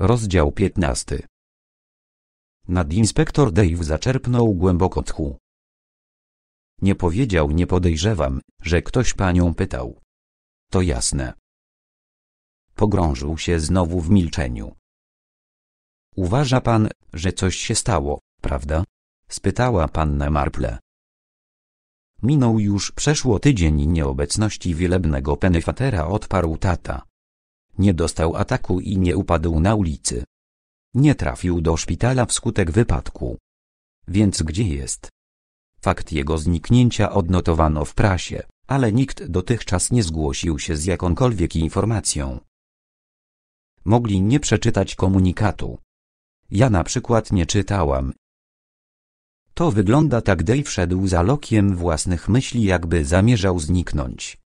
Rozdział 15. Nadinspektor Dave zaczerpnął głęboko tchu. Nie powiedział, nie podejrzewam, że ktoś panią pytał. To jasne. Pogrążył się znowu w milczeniu. Uważa pan, że coś się stało, prawda? spytała panna Marple. Minął już przeszło tydzień nieobecności wielebnego penyfatera odparł tata nie dostał ataku i nie upadł na ulicy. Nie trafił do szpitala wskutek wypadku. Więc gdzie jest? Fakt jego zniknięcia odnotowano w prasie, ale nikt dotychczas nie zgłosił się z jakąkolwiek informacją. Mogli nie przeczytać komunikatu. Ja na przykład nie czytałam. To wygląda tak Dave wszedł za lokiem własnych myśli jakby zamierzał zniknąć.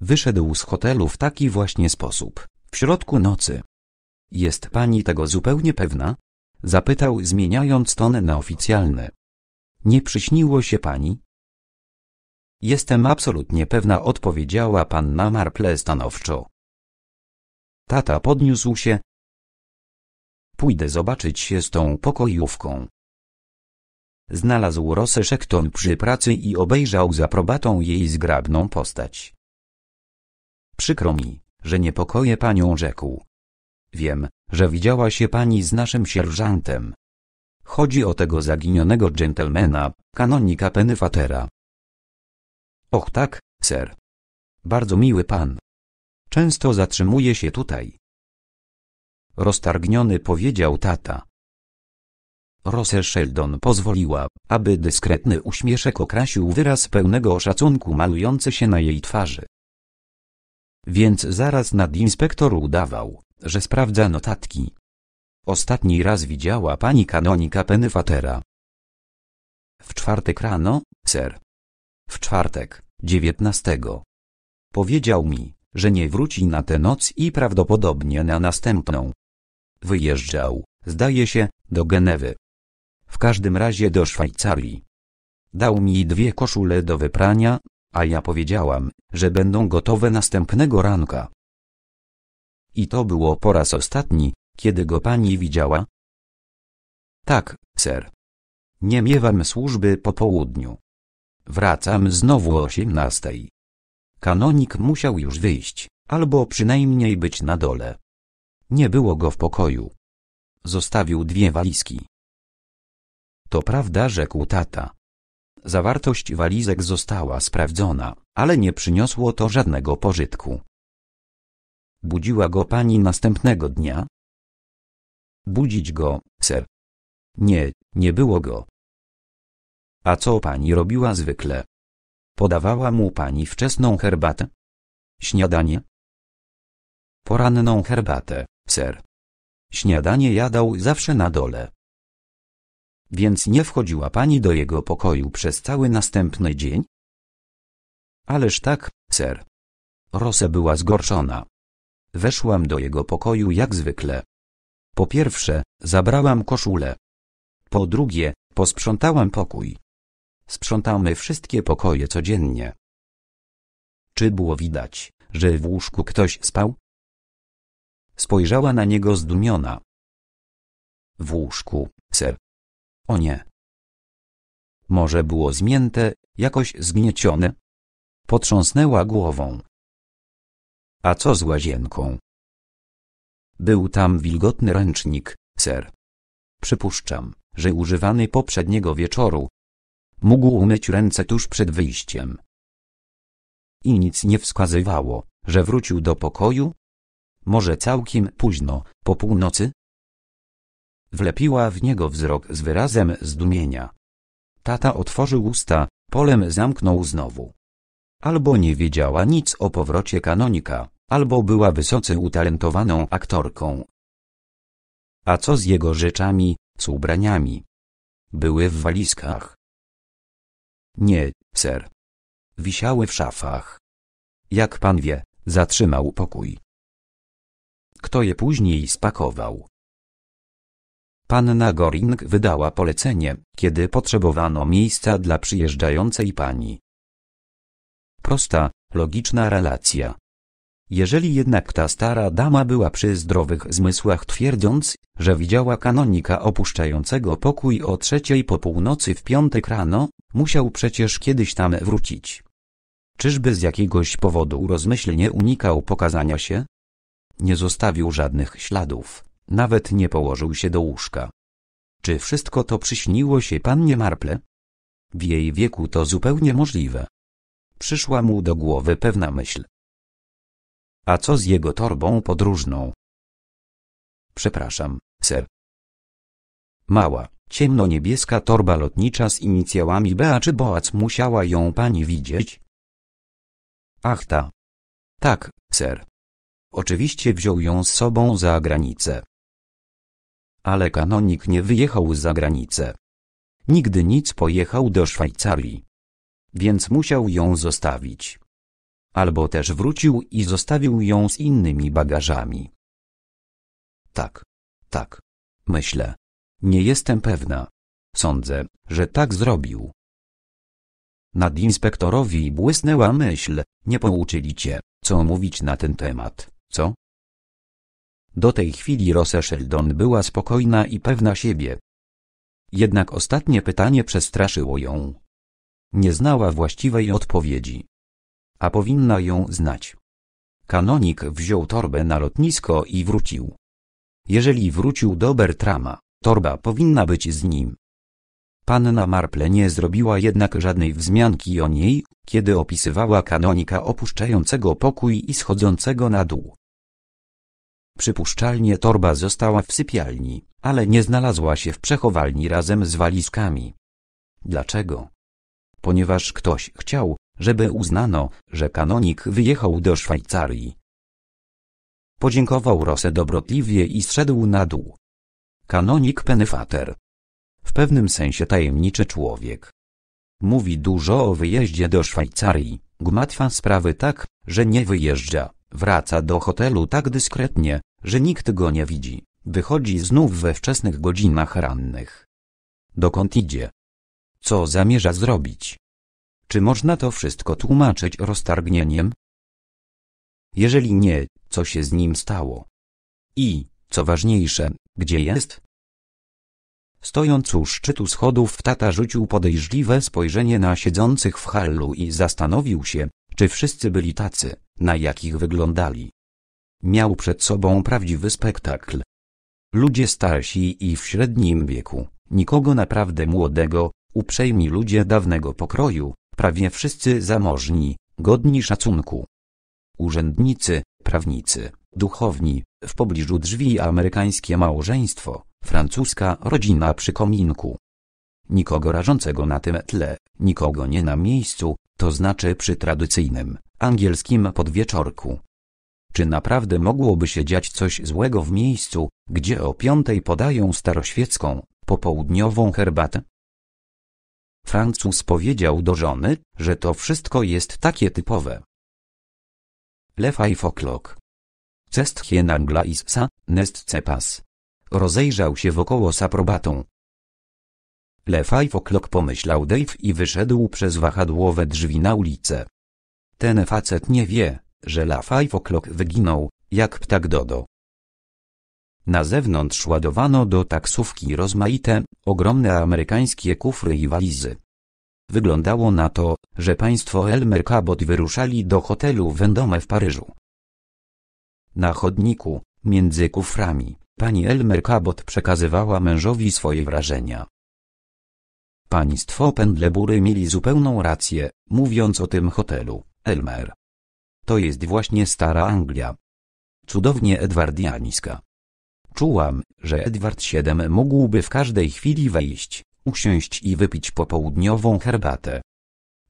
Wyszedł z hotelu w taki właśnie sposób, w środku nocy. Jest pani tego zupełnie pewna? Zapytał zmieniając ton na oficjalny. Nie przyśniło się pani? Jestem absolutnie pewna odpowiedziała panna Marple stanowczo. Tata podniósł się. Pójdę zobaczyć się z tą pokojówką. Znalazł Rosę Szekton przy pracy i obejrzał z aprobatą jej zgrabną postać. Przykro mi, że niepokoje panią rzekł. Wiem, że widziała się pani z naszym sierżantem. Chodzi o tego zaginionego dżentelmena, kanonika Pennyfatera. Och tak, ser. Bardzo miły pan. Często zatrzymuje się tutaj. Roztargniony powiedział tata. Rose Sheldon pozwoliła, aby dyskretny uśmieszek okrasił wyraz pełnego szacunku malujący się na jej twarzy. Więc zaraz nadinspektor udawał, że sprawdza notatki. Ostatni raz widziała pani kanonika Pennyfatera W czwartek rano, ser. W czwartek, dziewiętnastego. Powiedział mi, że nie wróci na tę noc i prawdopodobnie na następną. Wyjeżdżał, zdaje się, do Genewy. W każdym razie do Szwajcarii. Dał mi dwie koszule do wyprania, a ja powiedziałam, że będą gotowe następnego ranka. I to było po raz ostatni, kiedy go pani widziała? Tak, ser. Nie miewam służby po południu. Wracam znowu o osiemnastej. Kanonik musiał już wyjść, albo przynajmniej być na dole. Nie było go w pokoju. Zostawił dwie walizki. To prawda, rzekł tata. Zawartość walizek została sprawdzona, ale nie przyniosło to żadnego pożytku. Budziła go pani następnego dnia? Budzić go, ser. Nie, nie było go. A co pani robiła zwykle? Podawała mu pani wczesną herbatę? Śniadanie? Poranną herbatę, ser. Śniadanie jadał zawsze na dole. Więc nie wchodziła pani do jego pokoju przez cały następny dzień? Ależ tak, ser. Rose była zgorszona. Weszłam do jego pokoju jak zwykle. Po pierwsze, zabrałam koszulę. Po drugie, posprzątałam pokój. Sprzątamy wszystkie pokoje codziennie. Czy było widać, że w łóżku ktoś spał? Spojrzała na niego zdumiona. W łóżku, ser. O nie. Może było zmięte, jakoś zgniecione? Potrząsnęła głową. A co z łazienką? Był tam wilgotny ręcznik, ser. Przypuszczam, że używany poprzedniego wieczoru. Mógł umyć ręce tuż przed wyjściem. I nic nie wskazywało, że wrócił do pokoju? Może całkiem późno, po północy? Wlepiła w niego wzrok z wyrazem zdumienia. Tata otworzył usta, polem zamknął znowu. Albo nie wiedziała nic o powrocie kanonika, albo była wysoce utalentowaną aktorką. A co z jego rzeczami, z ubraniami? Były w walizkach. Nie, ser. Wisiały w szafach. Jak pan wie, zatrzymał pokój. Kto je później spakował? Panna Goring wydała polecenie, kiedy potrzebowano miejsca dla przyjeżdżającej pani. Prosta, logiczna relacja. Jeżeli jednak ta stara dama była przy zdrowych zmysłach twierdząc, że widziała kanonika opuszczającego pokój o trzeciej po północy w piątek rano, musiał przecież kiedyś tam wrócić. Czyżby z jakiegoś powodu rozmyślnie unikał pokazania się? Nie zostawił żadnych śladów. Nawet nie położył się do łóżka. Czy wszystko to przyśniło się pannie Marple? W jej wieku to zupełnie możliwe. Przyszła mu do głowy pewna myśl. A co z jego torbą podróżną? Przepraszam, ser. Mała, ciemno-niebieska torba lotnicza z inicjałami czy Boac musiała ją pani widzieć? Ach ta. Tak, ser. Oczywiście wziął ją z sobą za granicę ale kanonik nie wyjechał za granicę. Nigdy nic pojechał do Szwajcarii. Więc musiał ją zostawić. Albo też wrócił i zostawił ją z innymi bagażami. Tak. Tak. Myślę. Nie jestem pewna. Sądzę, że tak zrobił. Nad inspektorowi błysnęła myśl, nie pouczyli cię, co mówić na ten temat, co? Do tej chwili Rose Sheldon była spokojna i pewna siebie. Jednak ostatnie pytanie przestraszyło ją. Nie znała właściwej odpowiedzi. A powinna ją znać. Kanonik wziął torbę na lotnisko i wrócił. Jeżeli wrócił do Bertrama, torba powinna być z nim. Panna Marple nie zrobiła jednak żadnej wzmianki o niej, kiedy opisywała kanonika opuszczającego pokój i schodzącego na dół. Przypuszczalnie torba została w sypialni, ale nie znalazła się w przechowalni razem z walizkami. Dlaczego? Ponieważ ktoś chciał, żeby uznano, że kanonik wyjechał do Szwajcarii. Podziękował Rosę dobrotliwie i zszedł na dół. Kanonik Penefater. W pewnym sensie tajemniczy człowiek. Mówi dużo o wyjeździe do Szwajcarii, gmatwa sprawy tak, że nie wyjeżdża, wraca do hotelu tak dyskretnie, że nikt go nie widzi, wychodzi znów we wczesnych godzinach rannych. Dokąd idzie? Co zamierza zrobić? Czy można to wszystko tłumaczyć roztargnieniem? Jeżeli nie, co się z nim stało? I, co ważniejsze, gdzie jest? Stojąc u szczytu schodów tata rzucił podejrzliwe spojrzenie na siedzących w hallu i zastanowił się, czy wszyscy byli tacy, na jakich wyglądali. Miał przed sobą prawdziwy spektakl. Ludzie starsi i w średnim wieku, nikogo naprawdę młodego, uprzejmi ludzie dawnego pokroju, prawie wszyscy zamożni, godni szacunku. Urzędnicy, prawnicy, duchowni, w pobliżu drzwi amerykańskie małżeństwo, francuska rodzina przy kominku. Nikogo rażącego na tym tle, nikogo nie na miejscu, to znaczy przy tradycyjnym, angielskim podwieczorku, czy naprawdę mogłoby się dziać coś złego w miejscu, gdzie o piątej podają staroświecką, popołudniową herbatę? Francuz powiedział do żony, że to wszystko jest takie typowe. Le five o'clock. Cest hien anglaisa, nest cepas. Rozejrzał się wokoło z aprobatą. Le five o'clock pomyślał Dave i wyszedł przez wahadłowe drzwi na ulicę. Ten facet nie wie, że La Five O'Clock wyginął, jak ptak dodo. Na zewnątrz ładowano do taksówki rozmaite, ogromne amerykańskie kufry i walizy. Wyglądało na to, że państwo Elmer Cabot wyruszali do hotelu Wendome w Paryżu. Na chodniku, między kuframi, pani Elmer Cabot przekazywała mężowi swoje wrażenia. Państwo Pendlebury mieli zupełną rację, mówiąc o tym hotelu, Elmer. To jest właśnie stara Anglia. Cudownie Edwardianiska. Czułam, że Edward VII mógłby w każdej chwili wejść, usiąść i wypić popołudniową herbatę.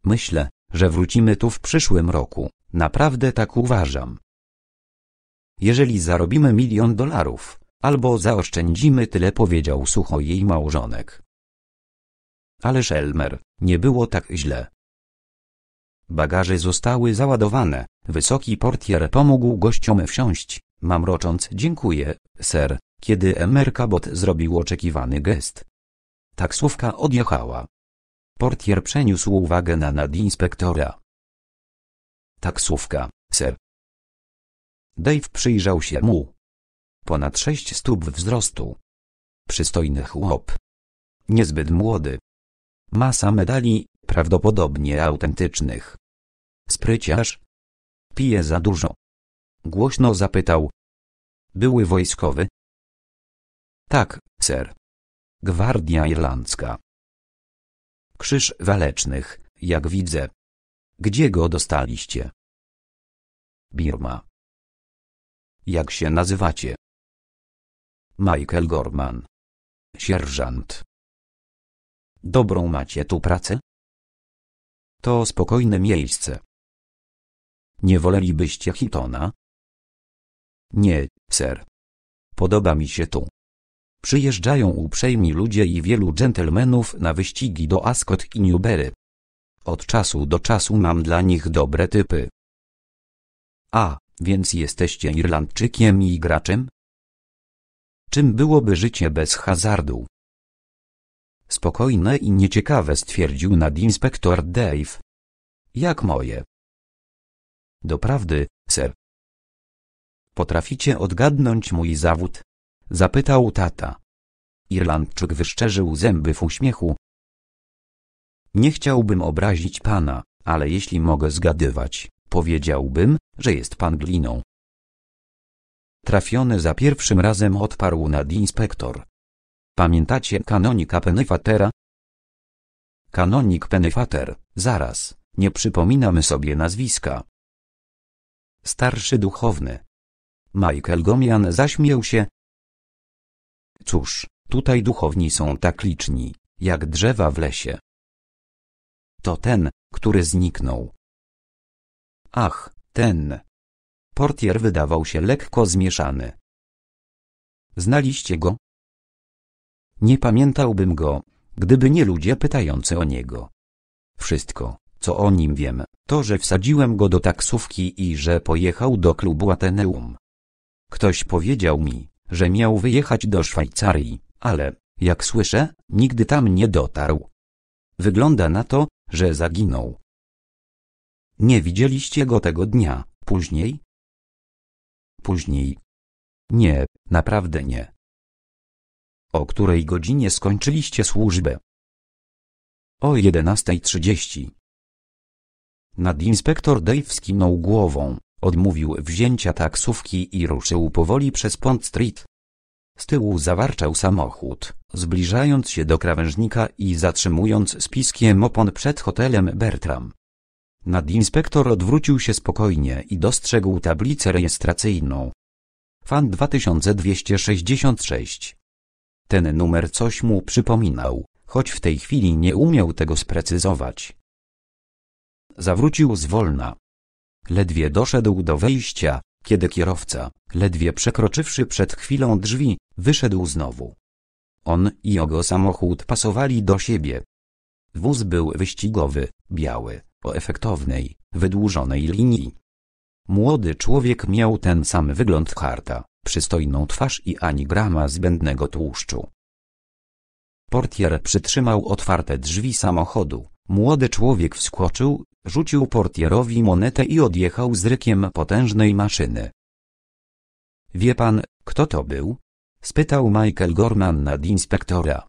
Myślę, że wrócimy tu w przyszłym roku, naprawdę tak uważam. Jeżeli zarobimy milion dolarów, albo zaoszczędzimy tyle powiedział sucho jej małżonek. Ale Elmer, nie było tak źle. Bagaże zostały załadowane, wysoki portier pomógł gościom wsiąść, mamrocząc dziękuję, ser, kiedy Emer Cabot zrobił oczekiwany gest. Taksówka odjechała. Portier przeniósł uwagę na nadinspektora. Taksówka, ser. Dave przyjrzał się mu. Ponad sześć stóp wzrostu. Przystojny chłop. Niezbyt młody. Masa medali, prawdopodobnie autentycznych. Spryciarz? Pije za dużo. Głośno zapytał. Były wojskowy? Tak, ser. Gwardia Irlandzka. Krzyż Walecznych, jak widzę. Gdzie go dostaliście? Birma. Jak się nazywacie? Michael Gorman. Sierżant. Dobrą macie tu pracę? To spokojne miejsce. Nie wolelibyście Hitona? Nie, ser. Podoba mi się tu. Przyjeżdżają uprzejmi ludzie i wielu dżentelmenów na wyścigi do Ascot i Newbery. Od czasu do czasu mam dla nich dobre typy. A, więc jesteście Irlandczykiem i graczem? Czym byłoby życie bez hazardu? Spokojne i nieciekawe stwierdził nadinspektor Dave. Jak moje. Doprawdy, ser. Potraficie odgadnąć mój zawód? Zapytał tata. Irlandczyk wyszczerzył zęby w uśmiechu. Nie chciałbym obrazić pana, ale jeśli mogę zgadywać, powiedziałbym, że jest pan gliną. Trafiony za pierwszym razem odparł nadinspektor. Pamiętacie kanonika Pennefatera? Kanonik Pennefater, zaraz, nie przypominamy sobie nazwiska starszy duchowny. Michael Gomian zaśmiał się. Cóż, tutaj duchowni są tak liczni, jak drzewa w lesie. To ten, który zniknął. Ach, ten. Portier wydawał się lekko zmieszany. Znaliście go? Nie pamiętałbym go, gdyby nie ludzie pytający o niego. Wszystko, co o nim wiem, to że wsadziłem go do taksówki i że pojechał do klubu Ateneum. Ktoś powiedział mi, że miał wyjechać do Szwajcarii, ale, jak słyszę, nigdy tam nie dotarł. Wygląda na to, że zaginął. Nie widzieliście go tego dnia, później? Później. Nie, naprawdę nie. O której godzinie skończyliście służbę? O 11.30. Nadinspektor Dave skinął głową, odmówił wzięcia taksówki i ruszył powoli przez Pont Street. Z tyłu zawarczał samochód, zbliżając się do krawężnika i zatrzymując spiskiem opon przed hotelem Bertram. Nadinspektor odwrócił się spokojnie i dostrzegł tablicę rejestracyjną. Fan 2266. Ten numer coś mu przypominał, choć w tej chwili nie umiał tego sprecyzować zawrócił zwolna. Ledwie doszedł do wejścia, kiedy kierowca, ledwie przekroczywszy przed chwilą drzwi, wyszedł znowu. On i jego samochód pasowali do siebie. Wóz był wyścigowy, biały, o efektownej, wydłużonej linii. Młody człowiek miał ten sam wygląd harta, przystojną twarz i ani grama zbędnego tłuszczu. Portier przytrzymał otwarte drzwi samochodu. Młody człowiek wskoczył Rzucił portierowi monetę i odjechał z rykiem potężnej maszyny. Wie pan, kto to był? spytał Michael Gorman nad inspektora.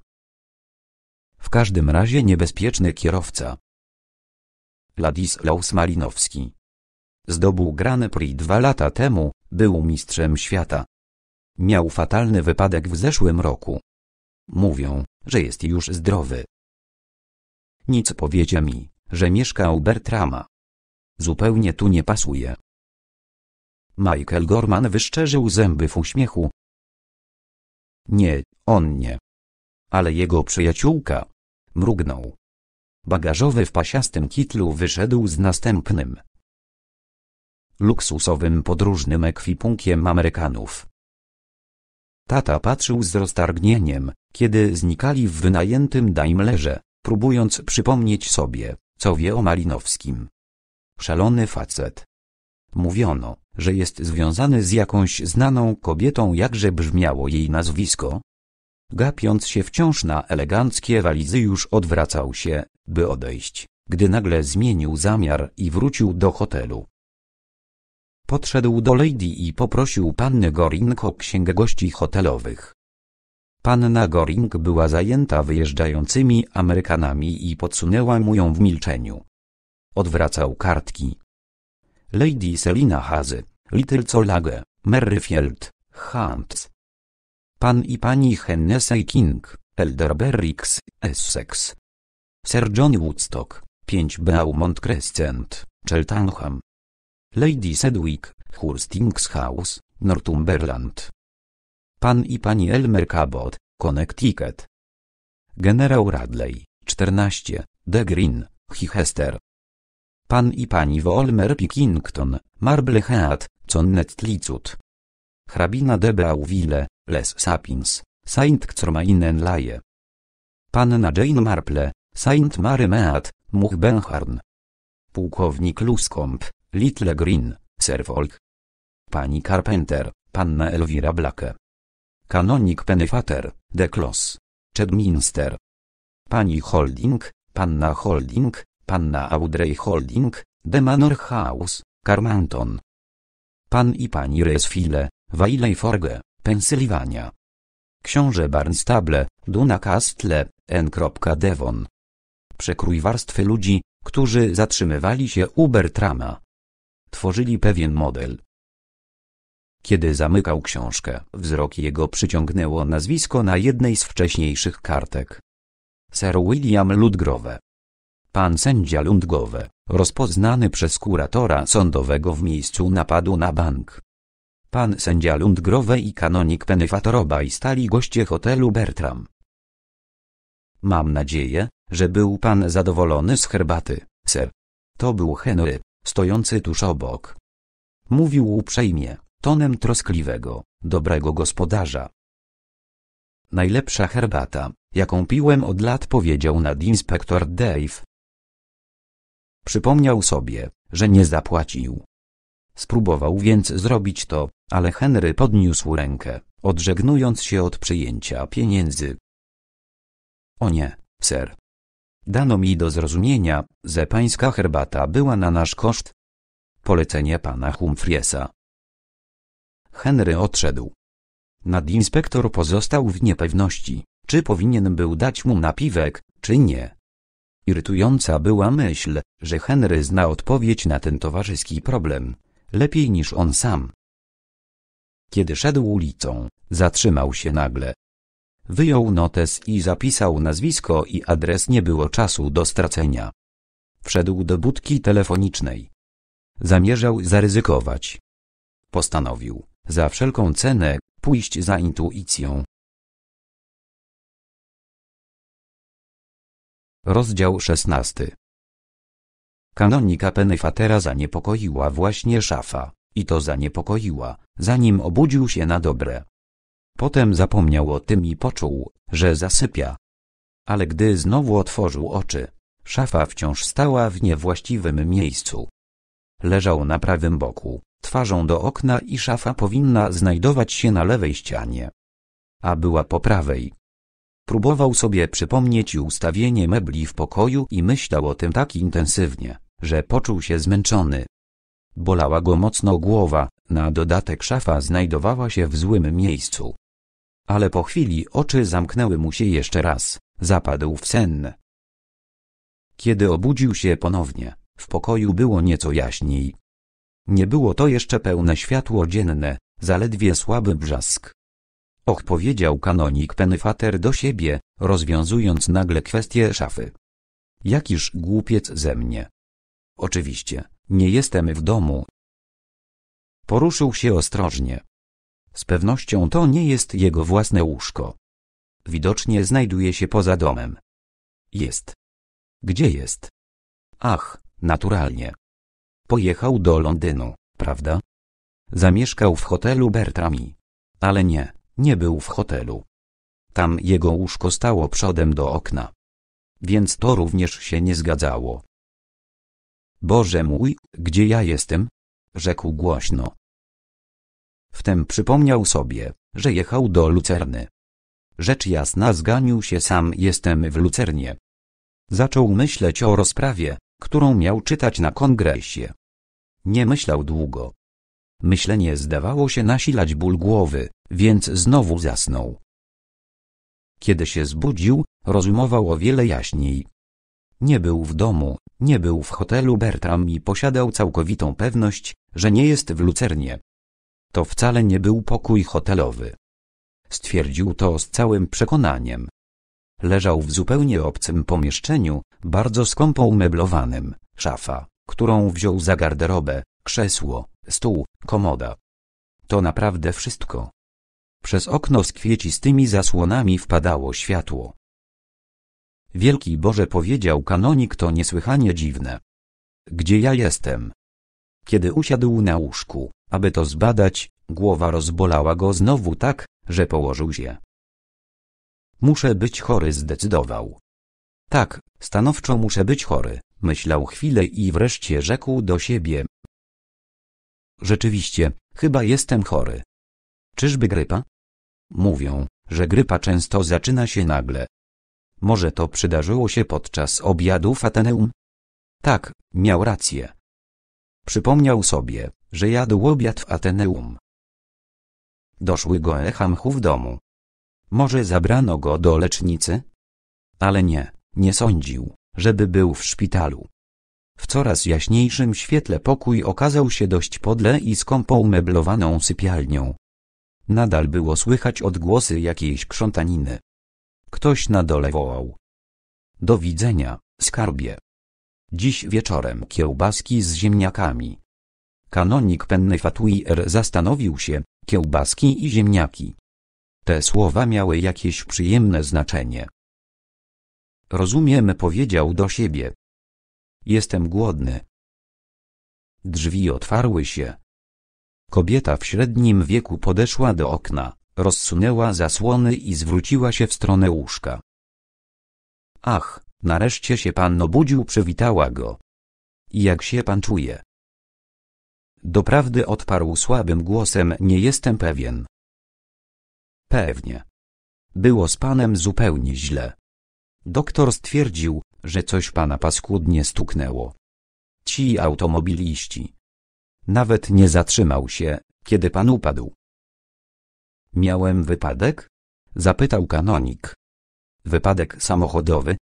W każdym razie niebezpieczny kierowca. Ladislaus Malinowski. Zdobył Grand Prix dwa lata temu, był mistrzem świata. Miał fatalny wypadek w zeszłym roku. Mówią, że jest już zdrowy. Nic powiecie mi, że mieszka u Bertrama. Zupełnie tu nie pasuje. Michael Gorman wyszczerzył zęby w uśmiechu. Nie, on nie. Ale jego przyjaciółka. Mrugnął. Bagażowy w pasiastym kitlu wyszedł z następnym. Luksusowym podróżnym ekwipunkiem Amerykanów. Tata patrzył z roztargnieniem, kiedy znikali w wynajętym Daimlerze, próbując przypomnieć sobie, co wie o Malinowskim. Szalony facet. Mówiono, że jest związany z jakąś znaną kobietą, jakże brzmiało jej nazwisko. Gapiąc się wciąż na eleganckie walizy już odwracał się, by odejść, gdy nagle zmienił zamiar i wrócił do hotelu. Podszedł do Lady i poprosił panny Gorinko księgę gości hotelowych. Panna Goring była zajęta wyjeżdżającymi Amerykanami i podsunęła mu ją w milczeniu. Odwracał kartki. Lady Selina Hazy, Little Colage, Merrifield, Hunts. Pan i pani Hennessy King, Elderberry Essex. Sir John Woodstock, 5 Beaumont Crescent, Cheltenham. Lady Sedwick, Hurstings House, Northumberland. Pan i pani Elmer Cabot, Connecticut. Generał Radley, 14, De Green, Chichester. Pan i pani Wolmer Pickington, Marblehead, Connecticut. Hrabina de Beauville, Les Sapins, Saint Czormainen Laje. Panna Jane Marple, Saint Mary Mead, Benharn. Pułkownik Luskomp, Little Green, Serfolk. Pani Carpenter, Panna Elvira Blake. Kanonik Penefater, de Klos. Chedminster. Pani Holding, Panna Holding, Panna Audrey Holding, de Manor House, Carmanton. Pan i pani Resfile, Forge, Pensylwania. Książę Barnstable, Duna Castle, N. Devon. Przekrój warstwy ludzi, którzy zatrzymywali się u Bertrama. Tworzyli pewien model, kiedy zamykał książkę, wzrok jego przyciągnęło nazwisko na jednej z wcześniejszych kartek. Sir William Ludgrove. Pan sędzia Ludgrove, rozpoznany przez kuratora sądowego w miejscu napadu na bank. Pan sędzia Ludgrove i kanonik Pennefatoroba i stali goście hotelu Bertram. Mam nadzieję, że był pan zadowolony z herbaty, sir. To był Henry, stojący tuż obok. Mówił uprzejmie, tonem troskliwego, dobrego gospodarza. Najlepsza herbata, jaką piłem od lat powiedział nadinspektor Dave. Przypomniał sobie, że nie zapłacił. Spróbował więc zrobić to, ale Henry podniósł rękę, odżegnując się od przyjęcia pieniędzy. O nie, ser. Dano mi do zrozumienia, że pańska herbata była na nasz koszt. Polecenie pana Humphriesa. Henry odszedł. Nadinspektor pozostał w niepewności, czy powinien był dać mu napiwek, czy nie. Irytująca była myśl, że Henry zna odpowiedź na ten towarzyski problem, lepiej niż on sam. Kiedy szedł ulicą, zatrzymał się nagle. Wyjął notes i zapisał nazwisko i adres nie było czasu do stracenia. Wszedł do budki telefonicznej. Zamierzał zaryzykować. Postanowił, za wszelką cenę, pójść za intuicją. Rozdział 16 Kanonika Pennyfatera zaniepokoiła właśnie szafa, i to zaniepokoiła, zanim obudził się na dobre. Potem zapomniał o tym i poczuł, że zasypia. Ale gdy znowu otworzył oczy, szafa wciąż stała w niewłaściwym miejscu. Leżał na prawym boku, twarzą do okna i szafa powinna znajdować się na lewej ścianie, a była po prawej. Próbował sobie przypomnieć ustawienie mebli w pokoju i myślał o tym tak intensywnie, że poczuł się zmęczony. Bolała go mocno głowa, na dodatek szafa znajdowała się w złym miejscu. Ale po chwili oczy zamknęły mu się jeszcze raz, zapadł w sen. Kiedy obudził się ponownie, w pokoju było nieco jaśniej. Nie było to jeszcze pełne światło dzienne, zaledwie słaby brzask. Och powiedział kanonik Penfater do siebie, rozwiązując nagle kwestię szafy. Jakiż głupiec ze mnie. Oczywiście, nie jestem w domu. Poruszył się ostrożnie. Z pewnością to nie jest jego własne łóżko. Widocznie znajduje się poza domem. Jest. Gdzie jest? Ach, naturalnie. Pojechał do Londynu, prawda? Zamieszkał w hotelu Bertrami. Ale nie, nie był w hotelu. Tam jego łóżko stało przodem do okna. Więc to również się nie zgadzało. Boże mój, gdzie ja jestem? rzekł głośno. Wtem przypomniał sobie, że jechał do Lucerny. Rzecz jasna zganił się sam jestem w Lucernie. Zaczął myśleć o rozprawie, którą miał czytać na kongresie. Nie myślał długo. Myślenie zdawało się nasilać ból głowy, więc znowu zasnął. Kiedy się zbudził, rozumował o wiele jaśniej. Nie był w domu, nie był w hotelu Bertram i posiadał całkowitą pewność, że nie jest w lucernie. To wcale nie był pokój hotelowy. Stwierdził to z całym przekonaniem. Leżał w zupełnie obcym pomieszczeniu, bardzo skąpo umeblowanym, szafa, którą wziął za garderobę, krzesło, stół, komoda. To naprawdę wszystko. Przez okno z kwiecistymi zasłonami wpadało światło. Wielki Boże powiedział kanonik to niesłychanie dziwne. Gdzie ja jestem? Kiedy usiadł na łóżku, aby to zbadać, głowa rozbolała go znowu tak, że położył się. Muszę być chory zdecydował. Tak, stanowczo muszę być chory. Myślał chwilę i wreszcie rzekł do siebie. Rzeczywiście, chyba jestem chory. Czyżby grypa? Mówią, że grypa często zaczyna się nagle. Może to przydarzyło się podczas obiadu w Ateneum? Tak, miał rację. Przypomniał sobie, że jadł obiad w Ateneum. Doszły go echa domu. Może zabrano go do lecznicy? Ale nie, nie sądził żeby był w szpitalu. W coraz jaśniejszym świetle pokój okazał się dość podle i skąpo umeblowaną sypialnią. Nadal było słychać odgłosy jakiejś krzątaniny. Ktoś na dole wołał. Do widzenia, skarbie. Dziś wieczorem kiełbaski z ziemniakami. Kanonik penny Fatuier zastanowił się, kiełbaski i ziemniaki. Te słowa miały jakieś przyjemne znaczenie. Rozumiem, powiedział do siebie. Jestem głodny. Drzwi otwarły się. Kobieta w średnim wieku podeszła do okna, rozsunęła zasłony i zwróciła się w stronę łóżka. Ach, nareszcie się pan obudził, przywitała go. Jak się pan czuje? Doprawdy odparł słabym głosem, nie jestem pewien. Pewnie. Było z panem zupełnie źle. Doktor stwierdził, że coś pana paskudnie stuknęło. Ci automobiliści. Nawet nie zatrzymał się, kiedy pan upadł. Miałem wypadek? Zapytał kanonik. Wypadek samochodowy?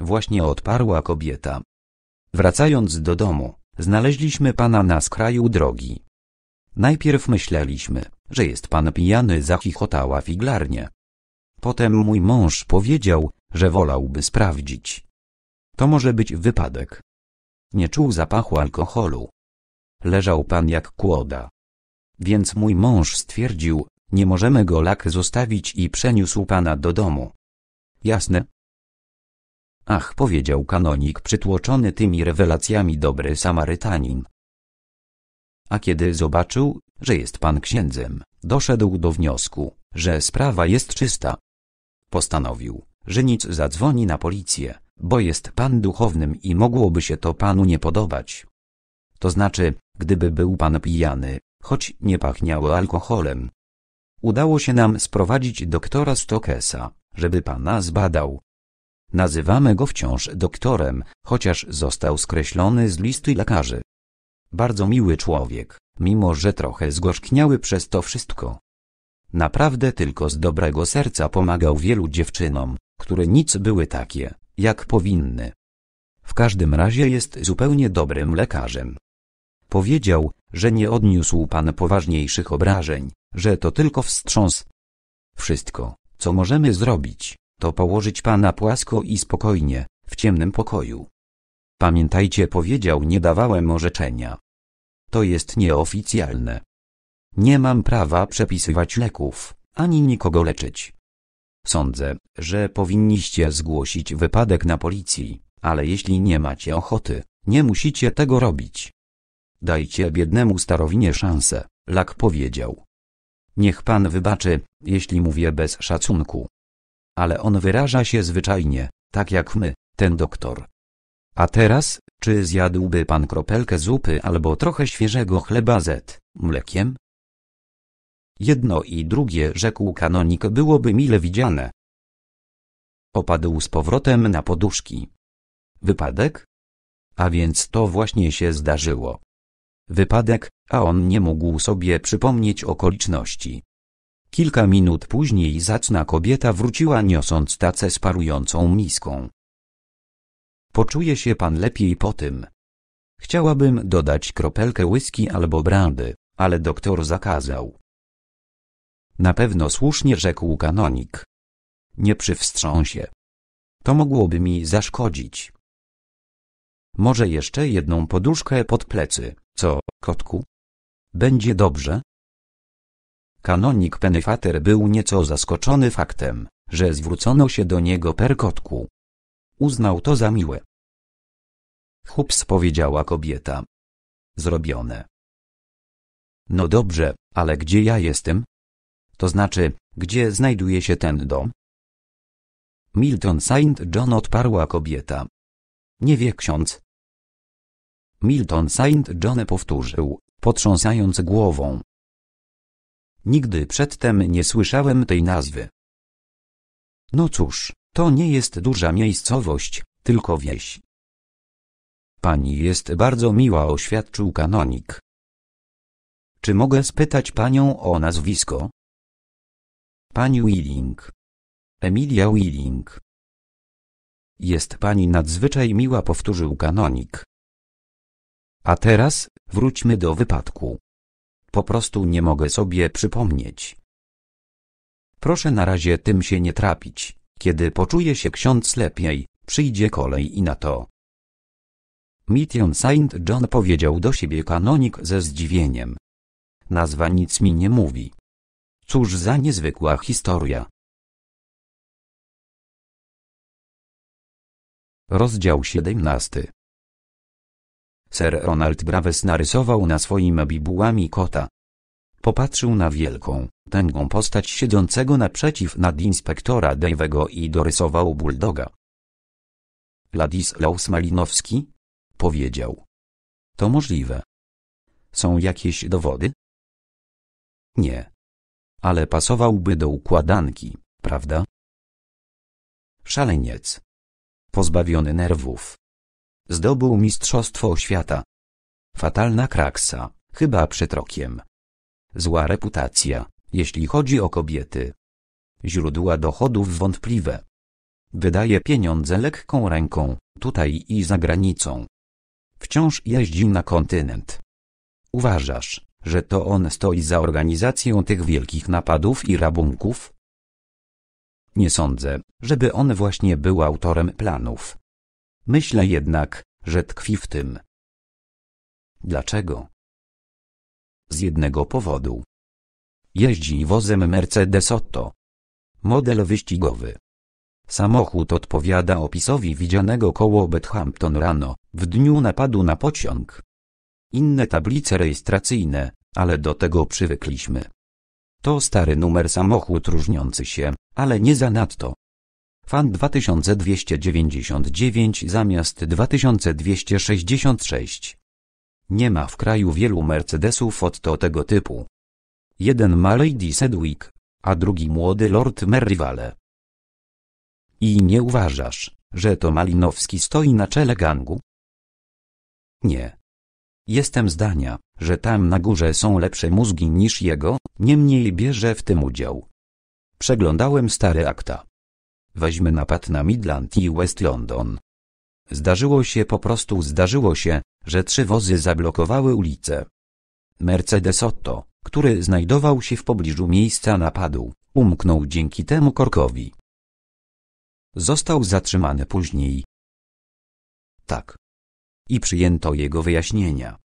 Właśnie odparła kobieta. Wracając do domu, znaleźliśmy pana na skraju drogi. Najpierw myśleliśmy, że jest pan pijany, zachichotała figlarnie. Potem mój mąż powiedział, że wolałby sprawdzić. To może być wypadek. Nie czuł zapachu alkoholu. Leżał pan jak kłoda. Więc mój mąż stwierdził, nie możemy go lak zostawić i przeniósł pana do domu. Jasne? Ach, powiedział kanonik przytłoczony tymi rewelacjami dobry Samarytanin. A kiedy zobaczył, że jest pan księdzem, doszedł do wniosku, że sprawa jest czysta. Postanowił, że nic zadzwoni na policję, bo jest pan duchownym i mogłoby się to panu nie podobać. To znaczy, gdyby był pan pijany, choć nie pachniało alkoholem. Udało się nam sprowadzić doktora Stokesa, żeby pana zbadał. Nazywamy go wciąż doktorem, chociaż został skreślony z listy lekarzy. Bardzo miły człowiek, mimo że trochę zgorzkniały przez to wszystko. Naprawdę tylko z dobrego serca pomagał wielu dziewczynom, które nic były takie, jak powinny. W każdym razie jest zupełnie dobrym lekarzem. Powiedział, że nie odniósł pan poważniejszych obrażeń, że to tylko wstrząs. Wszystko, co możemy zrobić, to położyć pana płasko i spokojnie, w ciemnym pokoju. Pamiętajcie powiedział nie dawałem orzeczenia. To jest nieoficjalne. Nie mam prawa przepisywać leków, ani nikogo leczyć. Sądzę, że powinniście zgłosić wypadek na policji, ale jeśli nie macie ochoty, nie musicie tego robić. Dajcie biednemu starowinie szansę, Lak powiedział. Niech pan wybaczy, jeśli mówię bez szacunku. Ale on wyraża się zwyczajnie, tak jak my, ten doktor. A teraz, czy zjadłby pan kropelkę zupy albo trochę świeżego chleba z mlekiem? Jedno i drugie, rzekł kanonik, byłoby mile widziane. Opadł z powrotem na poduszki. Wypadek? A więc to właśnie się zdarzyło. Wypadek, a on nie mógł sobie przypomnieć okoliczności. Kilka minut później zacna kobieta wróciła niosąc tacę z parującą miską. Poczuje się pan lepiej po tym. Chciałabym dodać kropelkę whisky albo brandy, ale doktor zakazał. Na pewno słusznie rzekł kanonik. Nie przywstrząsie. To mogłoby mi zaszkodzić. Może jeszcze jedną poduszkę pod plecy, co, kotku? Będzie dobrze? Kanonik Pennefater był nieco zaskoczony faktem, że zwrócono się do niego per kotku. Uznał to za miłe. Chups powiedziała kobieta. Zrobione. No dobrze, ale gdzie ja jestem? to znaczy, gdzie znajduje się ten dom? Milton Saint John odparła kobieta. Nie wie ksiądz. Milton Saint John powtórzył, potrząsając głową. Nigdy przedtem nie słyszałem tej nazwy. No cóż, to nie jest duża miejscowość, tylko wieś. Pani jest bardzo miła, oświadczył kanonik. Czy mogę spytać panią o nazwisko? Pani Willing. Emilia Willing. Jest pani nadzwyczaj miła, powtórzył kanonik. A teraz, wróćmy do wypadku. Po prostu nie mogę sobie przypomnieć. Proszę na razie tym się nie trapić. Kiedy poczuje się ksiądz lepiej, przyjdzie kolej i na to. Mission Saint John powiedział do siebie kanonik ze zdziwieniem. Nazwa nic mi nie mówi. Cóż za niezwykła historia. Rozdział 17 Sir Ronald Braves narysował na swoim bibułami kota. Popatrzył na wielką, tęgą postać siedzącego naprzeciw nadinspektora Dave'ego i dorysował buldoga. Ladislaus Malinowski? Powiedział. To możliwe. Są jakieś dowody? Nie ale pasowałby do układanki, prawda? Szaleniec. Pozbawiony nerwów. Zdobył Mistrzostwo Świata. Fatalna kraksa, chyba przed rokiem. Zła reputacja, jeśli chodzi o kobiety. Źródła dochodów wątpliwe. Wydaje pieniądze lekką ręką, tutaj i za granicą. Wciąż jeździ na kontynent. Uważasz, że to on stoi za organizacją tych wielkich napadów i rabunków? Nie sądzę, żeby on właśnie był autorem planów. Myślę jednak, że tkwi w tym. Dlaczego? Z jednego powodu. Jeździ wozem Mercedes Otto. Model wyścigowy. Samochód odpowiada opisowi widzianego koło Bethampton rano, w dniu napadu na pociąg inne tablice rejestracyjne, ale do tego przywykliśmy. To stary numer samochód różniący się, ale nie zanadto. Fan 2299 zamiast 2266. Nie ma w kraju wielu Mercedesów od to tego typu. Jeden ma Lady Sedwick, a drugi młody Lord Merivale. I nie uważasz, że to Malinowski stoi na czele gangu? Nie. Jestem zdania, że tam na górze są lepsze mózgi niż jego, niemniej bierze w tym udział. Przeglądałem stare akta. Weźmy napad na Midland i West London. Zdarzyło się po prostu zdarzyło się, że trzy wozy zablokowały ulicę. Mercedes Otto, który znajdował się w pobliżu miejsca napadu, umknął dzięki temu korkowi. Został zatrzymany później. Tak, i przyjęto jego wyjaśnienia.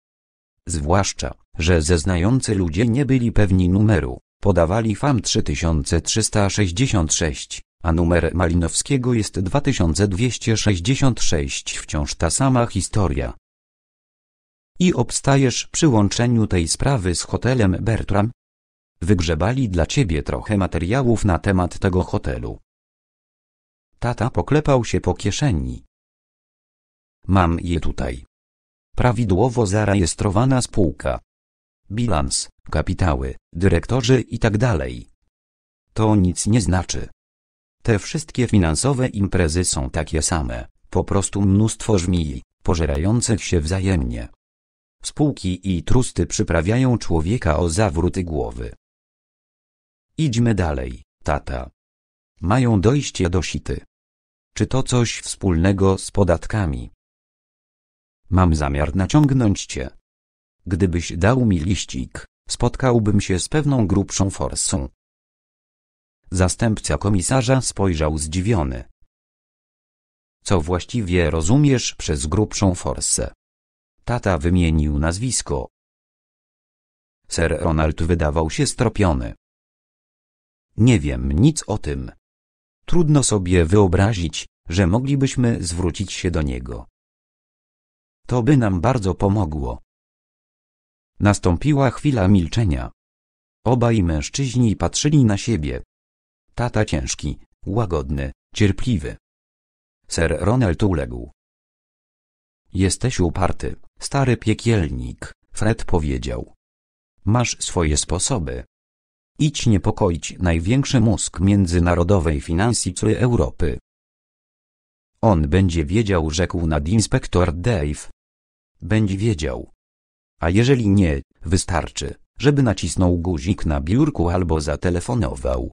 Zwłaszcza, że zeznający ludzie nie byli pewni numeru, podawali FAM 3366, a numer Malinowskiego jest 2266 wciąż ta sama historia. I obstajesz przy łączeniu tej sprawy z hotelem Bertram? Wygrzebali dla ciebie trochę materiałów na temat tego hotelu. Tata poklepał się po kieszeni. Mam je tutaj. Prawidłowo zarejestrowana spółka. Bilans, kapitały, dyrektorzy itd. Tak to nic nie znaczy. Te wszystkie finansowe imprezy są takie same, po prostu mnóstwo żmii, pożerających się wzajemnie. Spółki i trusty przyprawiają człowieka o zawrót głowy. Idźmy dalej, tata. Mają dojście do sity. Czy to coś wspólnego z podatkami? Mam zamiar naciągnąć cię. Gdybyś dał mi liścik, spotkałbym się z pewną grubszą forsą. Zastępca komisarza spojrzał zdziwiony. Co właściwie rozumiesz przez grubszą forsę? Tata wymienił nazwisko. Sir Ronald wydawał się stropiony. Nie wiem nic o tym. Trudno sobie wyobrazić, że moglibyśmy zwrócić się do niego. To by nam bardzo pomogło. Nastąpiła chwila milczenia. Obaj mężczyźni patrzyli na siebie. Tata ciężki, łagodny, cierpliwy. Sir Ronald uległ. Jesteś uparty, stary piekielnik, Fred powiedział. Masz swoje sposoby. Idź niepokoić największy mózg międzynarodowej finansicy Europy. On będzie wiedział, rzekł nadinspektor Dave, będzie wiedział. A jeżeli nie, wystarczy, żeby nacisnął guzik na biurku albo zatelefonował.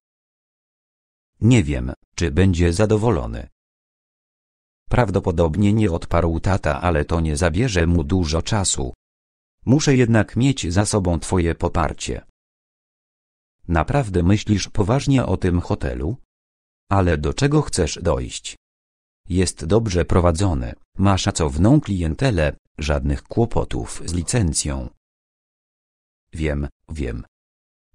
Nie wiem, czy będzie zadowolony. Prawdopodobnie nie odparł tata, ale to nie zabierze mu dużo czasu. Muszę jednak mieć za sobą twoje poparcie. Naprawdę myślisz poważnie o tym hotelu? Ale do czego chcesz dojść? Jest dobrze prowadzony, ma szacowną klientelę, żadnych kłopotów z licencją. Wiem, wiem.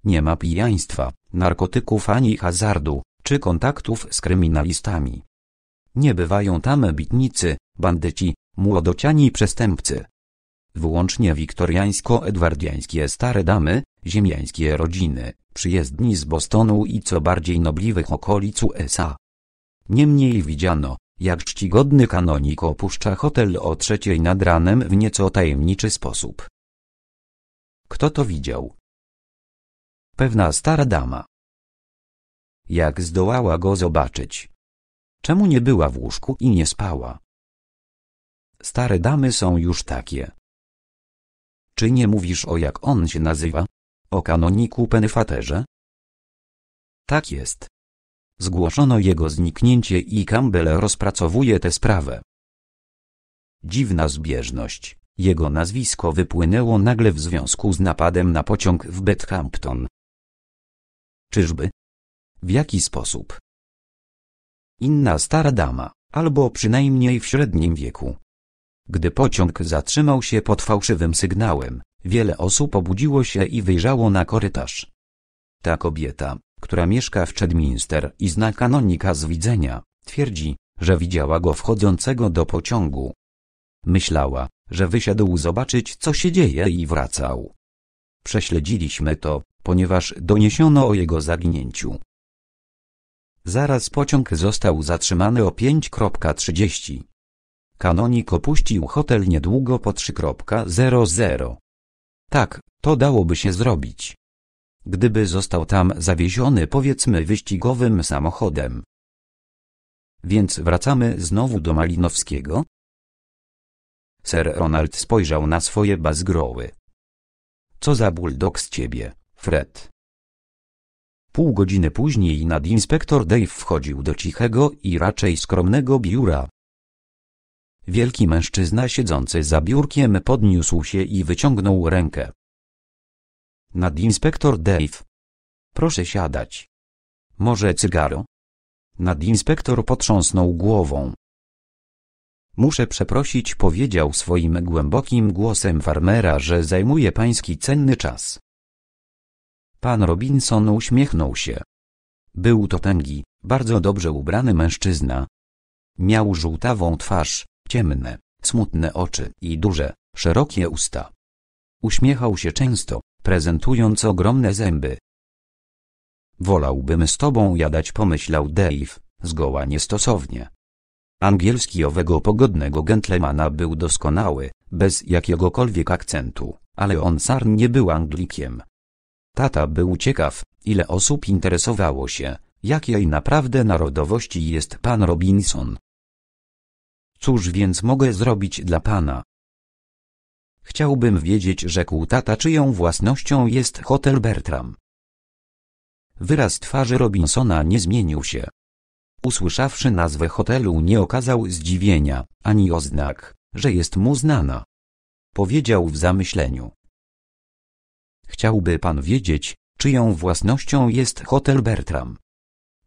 Nie ma pijaństwa, narkotyków ani hazardu, czy kontaktów z kryminalistami. Nie bywają tam bitnicy, bandyci, młodociani przestępcy. Wyłącznie wiktoriańsko-edwardiańskie stare damy, ziemiańskie rodziny, przyjezdni z Bostonu i co bardziej nobliwych okolic USA. Niemniej widziano, jak czcigodny kanonik opuszcza hotel o trzeciej nad ranem w nieco tajemniczy sposób. Kto to widział? Pewna stara dama. Jak zdołała go zobaczyć? Czemu nie była w łóżku i nie spała? Stare damy są już takie. Czy nie mówisz o jak on się nazywa? O kanoniku Penfaterze? Tak jest. Zgłoszono jego zniknięcie i Campbell rozpracowuje tę sprawę. Dziwna zbieżność. Jego nazwisko wypłynęło nagle w związku z napadem na pociąg w Bedhampton. Czyżby? W jaki sposób? Inna stara dama, albo przynajmniej w średnim wieku. Gdy pociąg zatrzymał się pod fałszywym sygnałem, wiele osób obudziło się i wyjrzało na korytarz. Ta kobieta, która mieszka w Chedminster i zna kanonika z widzenia, twierdzi, że widziała go wchodzącego do pociągu. Myślała, że wysiadł zobaczyć co się dzieje i wracał. Prześledziliśmy to, ponieważ doniesiono o jego zaginięciu. Zaraz pociąg został zatrzymany o 5.30. Kanonik opuścił hotel niedługo po 3.00. Tak, to dałoby się zrobić gdyby został tam zawieziony powiedzmy wyścigowym samochodem. Więc wracamy znowu do Malinowskiego? Sir Ronald spojrzał na swoje bazgroły. Co za bulldog z ciebie, Fred. Pół godziny później nadinspektor Dave wchodził do cichego i raczej skromnego biura. Wielki mężczyzna siedzący za biurkiem podniósł się i wyciągnął rękę. Nadinspektor Dave. Proszę siadać. Może cygaro? Nadinspektor potrząsnął głową. Muszę przeprosić, powiedział swoim głębokim głosem farmera, że zajmuje pański cenny czas. Pan Robinson uśmiechnął się. Był to tęgi, bardzo dobrze ubrany mężczyzna. Miał żółtawą twarz, ciemne, smutne oczy i duże, szerokie usta. Uśmiechał się często prezentując ogromne zęby. Wolałbym z tobą jadać pomyślał Dave, zgoła niestosownie. Angielski owego pogodnego gentlemana był doskonały, bez jakiegokolwiek akcentu, ale on sarn nie był Anglikiem. Tata był ciekaw, ile osób interesowało się, jakiej naprawdę narodowości jest pan Robinson. Cóż więc mogę zrobić dla pana? Chciałbym wiedzieć, rzekł tata, czyją własnością jest hotel Bertram. Wyraz twarzy Robinsona nie zmienił się. Usłyszawszy nazwę hotelu nie okazał zdziwienia, ani oznak, że jest mu znana. Powiedział w zamyśleniu. Chciałby pan wiedzieć, czyją własnością jest hotel Bertram.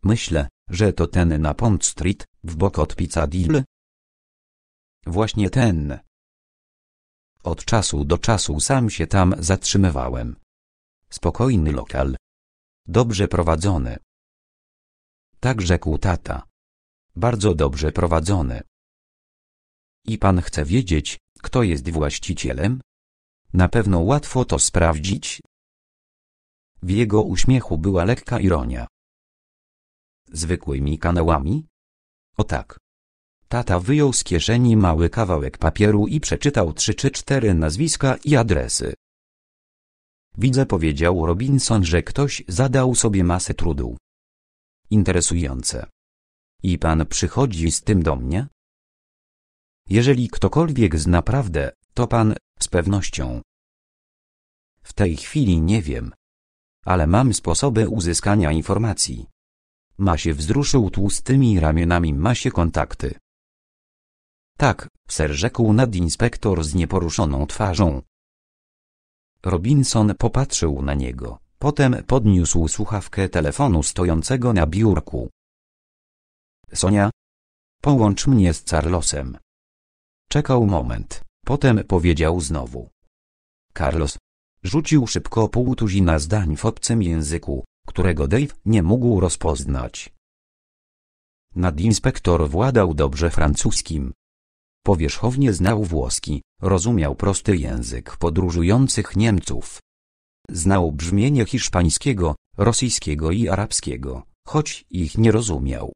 Myślę, że to ten na Pont Street, w bok od Pizza Deal. Właśnie ten, od czasu do czasu sam się tam zatrzymywałem. Spokojny lokal. Dobrze prowadzony. Tak rzekł tata. Bardzo dobrze prowadzony. I pan chce wiedzieć, kto jest właścicielem? Na pewno łatwo to sprawdzić. W jego uśmiechu była lekka ironia. Zwykłymi kanałami? O tak. Tata wyjął z kieszeni mały kawałek papieru i przeczytał trzy czy cztery nazwiska i adresy. Widzę powiedział Robinson, że ktoś zadał sobie masę trudu. Interesujące. I pan przychodzi z tym do mnie? Jeżeli ktokolwiek zna prawdę, to pan, z pewnością. W tej chwili nie wiem. Ale mam sposoby uzyskania informacji. Ma się wzruszył tłustymi ramionami, ma się kontakty. Tak, ser rzekł nadinspektor z nieporuszoną twarzą. Robinson popatrzył na niego, potem podniósł słuchawkę telefonu stojącego na biurku. Sonia? Połącz mnie z Carlosem. Czekał moment, potem powiedział znowu. Carlos. Rzucił szybko półtuzina zdań w obcym języku, którego Dave nie mógł rozpoznać. Nadinspektor władał dobrze francuskim, Powierzchownie znał włoski, rozumiał prosty język podróżujących Niemców. Znał brzmienie hiszpańskiego, rosyjskiego i arabskiego, choć ich nie rozumiał.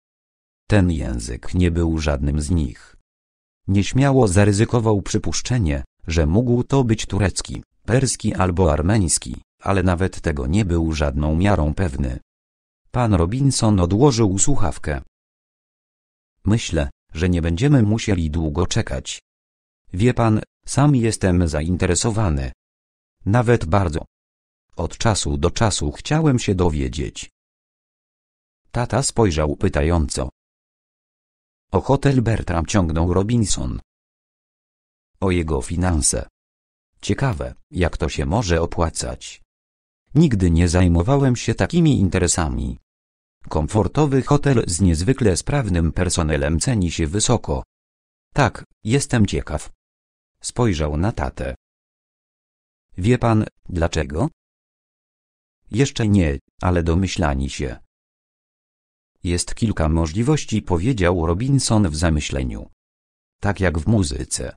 Ten język nie był żadnym z nich. Nieśmiało zaryzykował przypuszczenie, że mógł to być turecki, perski albo armeński, ale nawet tego nie był żadną miarą pewny. Pan Robinson odłożył słuchawkę. Myślę, że nie będziemy musieli długo czekać. Wie pan, sam jestem zainteresowany. Nawet bardzo. Od czasu do czasu chciałem się dowiedzieć. Tata spojrzał pytająco. O hotel Bertram ciągnął Robinson. O jego finanse. Ciekawe, jak to się może opłacać. Nigdy nie zajmowałem się takimi interesami. Komfortowy hotel z niezwykle sprawnym personelem ceni się wysoko. Tak, jestem ciekaw. Spojrzał na tatę. Wie pan, dlaczego? Jeszcze nie, ale domyślani się. Jest kilka możliwości, powiedział Robinson w zamyśleniu. Tak jak w muzyce.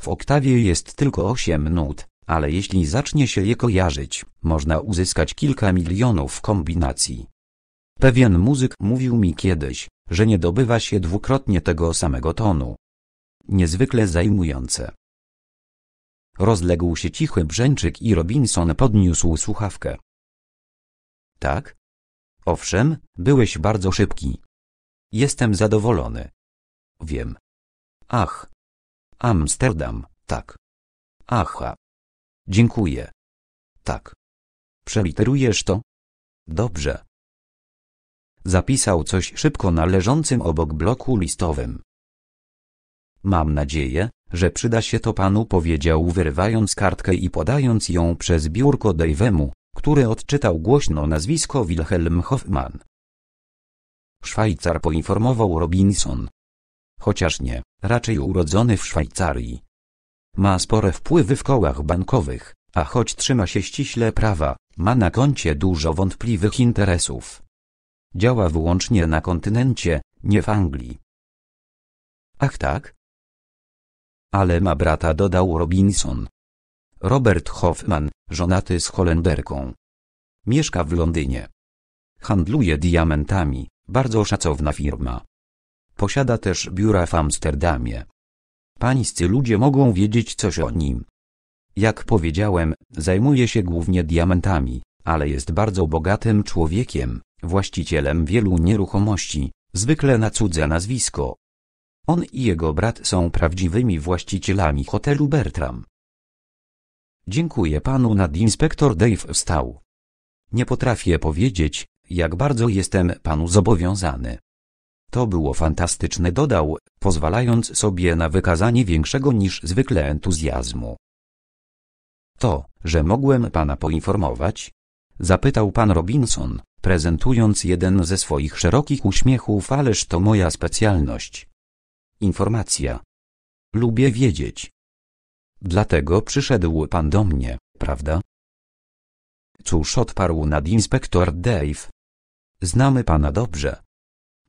W oktawie jest tylko osiem nut, ale jeśli zacznie się je kojarzyć, można uzyskać kilka milionów kombinacji. Pewien muzyk mówił mi kiedyś, że nie dobywa się dwukrotnie tego samego tonu. Niezwykle zajmujące. Rozległ się cichy brzęczyk i Robinson podniósł słuchawkę. Tak? Owszem, byłeś bardzo szybki. Jestem zadowolony. Wiem. Ach. Amsterdam, tak. Aha. Dziękuję. Tak. Przeliterujesz to? Dobrze. Zapisał coś szybko na leżącym obok bloku listowym. Mam nadzieję, że przyda się to panu powiedział wyrywając kartkę i podając ją przez biurko Dave'emu, który odczytał głośno nazwisko Wilhelm Hoffman. Szwajcar poinformował Robinson. Chociaż nie, raczej urodzony w Szwajcarii. Ma spore wpływy w kołach bankowych, a choć trzyma się ściśle prawa, ma na koncie dużo wątpliwych interesów. Działa wyłącznie na kontynencie, nie w Anglii. Ach tak? Ale ma brata dodał Robinson. Robert Hoffman, żonaty z Holenderką. Mieszka w Londynie. Handluje diamentami, bardzo szacowna firma. Posiada też biura w Amsterdamie. Pańscy ludzie mogą wiedzieć coś o nim. Jak powiedziałem, zajmuje się głównie diamentami, ale jest bardzo bogatym człowiekiem właścicielem wielu nieruchomości, zwykle na cudze nazwisko. On i jego brat są prawdziwymi właścicielami hotelu Bertram. Dziękuję panu nadinspektor Dave wstał. Nie potrafię powiedzieć, jak bardzo jestem panu zobowiązany. To było fantastyczne dodał, pozwalając sobie na wykazanie większego niż zwykle entuzjazmu. To, że mogłem pana poinformować? Zapytał pan Robinson prezentując jeden ze swoich szerokich uśmiechów, ależ to moja specjalność. Informacja. Lubię wiedzieć. Dlatego przyszedł pan do mnie, prawda? Cóż odparł nadinspektor Dave. Znamy pana dobrze.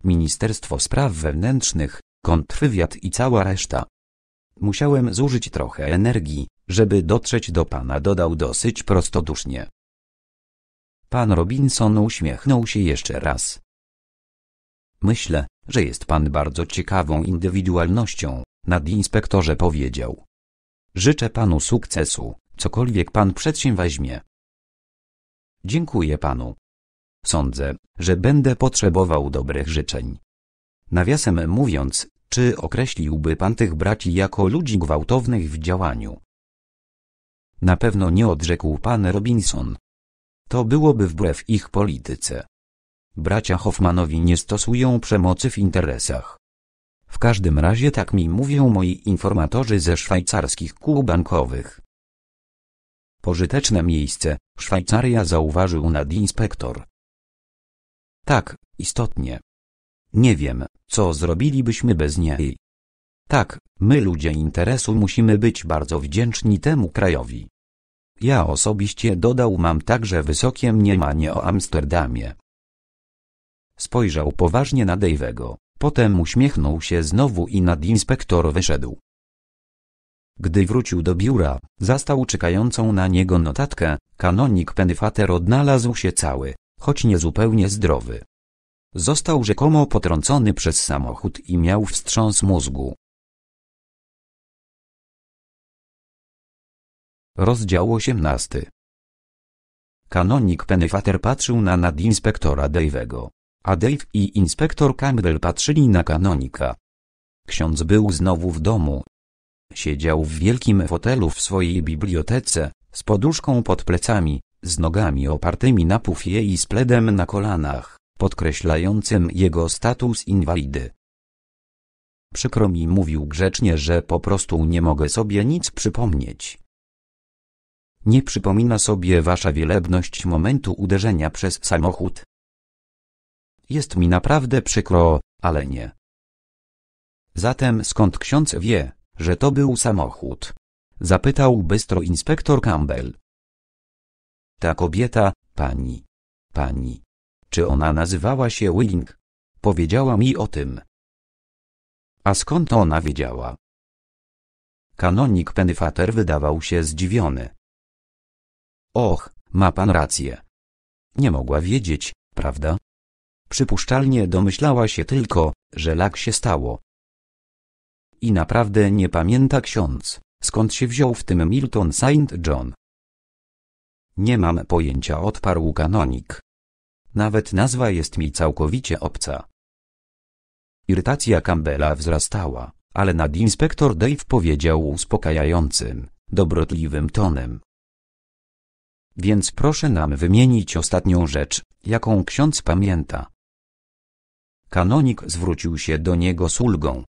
Ministerstwo Spraw Wewnętrznych, kontrwywiad i cała reszta. Musiałem zużyć trochę energii, żeby dotrzeć do pana dodał dosyć prostodusznie. Pan Robinson uśmiechnął się jeszcze raz. Myślę, że jest pan bardzo ciekawą indywidualnością, nadinspektorze powiedział. Życzę panu sukcesu, cokolwiek pan przedsięweźmie. Dziękuję panu. Sądzę, że będę potrzebował dobrych życzeń. Nawiasem mówiąc, czy określiłby pan tych braci jako ludzi gwałtownych w działaniu? Na pewno nie odrzekł pan Robinson, to byłoby wbrew ich polityce. Bracia Hoffmanowi nie stosują przemocy w interesach. W każdym razie tak mi mówią moi informatorzy ze szwajcarskich kół bankowych. Pożyteczne miejsce, Szwajcaria zauważył nadinspektor. Tak, istotnie. Nie wiem, co zrobilibyśmy bez niej. Tak, my ludzie interesu musimy być bardzo wdzięczni temu krajowi. Ja osobiście dodał mam także wysokie mniemanie o Amsterdamie. Spojrzał poważnie na Dave'ego, potem uśmiechnął się znowu i nadinspektor wyszedł. Gdy wrócił do biura, zastał czekającą na niego notatkę, kanonik Pennyfater odnalazł się cały, choć niezupełnie zdrowy. Został rzekomo potrącony przez samochód i miał wstrząs mózgu. Rozdział 18. Kanonik Pennyfater patrzył na nadinspektora Dave'ego, a Dave i inspektor Campbell patrzyli na kanonika. Ksiądz był znowu w domu. Siedział w wielkim fotelu w swojej bibliotece, z poduszką pod plecami, z nogami opartymi na pufie i z pledem na kolanach, podkreślającym jego status inwalidy. Przykro mi mówił grzecznie, że po prostu nie mogę sobie nic przypomnieć nie przypomina sobie wasza wielebność momentu uderzenia przez samochód. Jest mi naprawdę przykro, ale nie. Zatem skąd ksiądz wie, że to był samochód? Zapytał bystro inspektor Campbell. Ta kobieta, pani. Pani. Czy ona nazywała się Willing? Powiedziała mi o tym. A skąd ona wiedziała? Kanonik Pennyfater wydawał się zdziwiony. Och, ma pan rację. Nie mogła wiedzieć, prawda? Przypuszczalnie domyślała się tylko, że lak się stało. I naprawdę nie pamięta ksiądz, skąd się wziął w tym Milton St. John. Nie mam pojęcia, odparł kanonik. Nawet nazwa jest mi całkowicie obca. Irytacja Campbella wzrastała, ale nadinspektor Dave powiedział uspokajającym, dobrotliwym tonem. Więc proszę nam wymienić ostatnią rzecz, jaką ksiądz pamięta. Kanonik zwrócił się do niego z ulgą.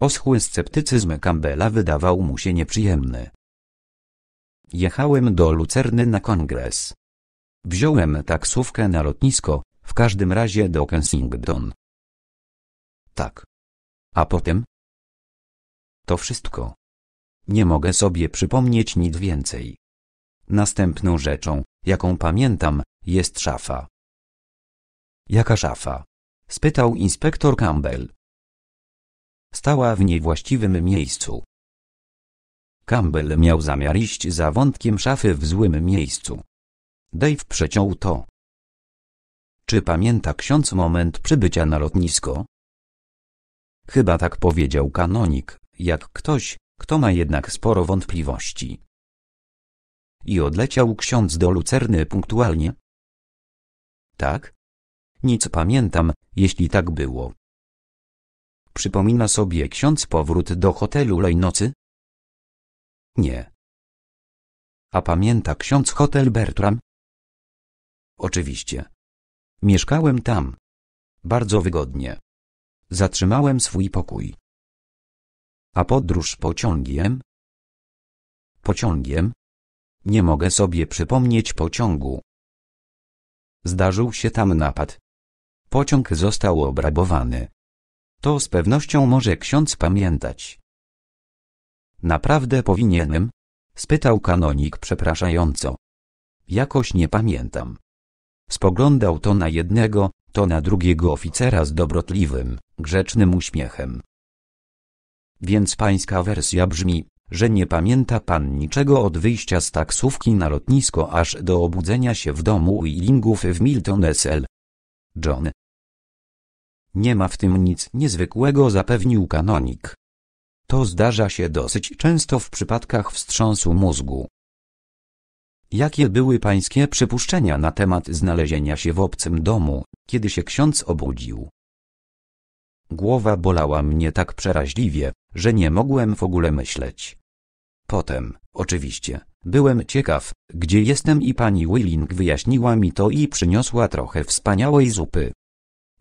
Oschły sceptycyzm Campbella wydawał mu się nieprzyjemny. Jechałem do Lucerny na kongres. Wziąłem taksówkę na lotnisko, w każdym razie do Kensington. Tak. A potem? To wszystko. Nie mogę sobie przypomnieć nic więcej. Następną rzeczą, jaką pamiętam, jest szafa. Jaka szafa? spytał inspektor Campbell. Stała w niewłaściwym miejscu. Campbell miał zamiar iść za wątkiem szafy w złym miejscu. Dave przeciął to. Czy pamięta ksiądz moment przybycia na lotnisko? Chyba tak powiedział kanonik, jak ktoś, kto ma jednak sporo wątpliwości. I odleciał ksiądz do lucerny punktualnie? Tak? Nic pamiętam, jeśli tak było. Przypomina sobie ksiądz powrót do hotelu Lejnocy? Nie. A pamięta ksiądz hotel Bertram? Oczywiście. Mieszkałem tam. Bardzo wygodnie. Zatrzymałem swój pokój. A podróż pociągiem? Pociągiem? Nie mogę sobie przypomnieć pociągu. Zdarzył się tam napad. Pociąg został obrabowany. To z pewnością może ksiądz pamiętać. Naprawdę powinienem? spytał kanonik przepraszająco. Jakoś nie pamiętam. Spoglądał to na jednego, to na drugiego oficera z dobrotliwym, grzecznym uśmiechem. Więc pańska wersja brzmi, że nie pamięta pan niczego od wyjścia z taksówki na lotnisko aż do obudzenia się w domu Willingów w Milton SL. John. Nie ma w tym nic niezwykłego zapewnił kanonik. To zdarza się dosyć często w przypadkach wstrząsu mózgu. Jakie były pańskie przypuszczenia na temat znalezienia się w obcym domu, kiedy się ksiądz obudził? Głowa bolała mnie tak przeraźliwie, że nie mogłem w ogóle myśleć. Potem, oczywiście, byłem ciekaw, gdzie jestem i pani Willing wyjaśniła mi to i przyniosła trochę wspaniałej zupy.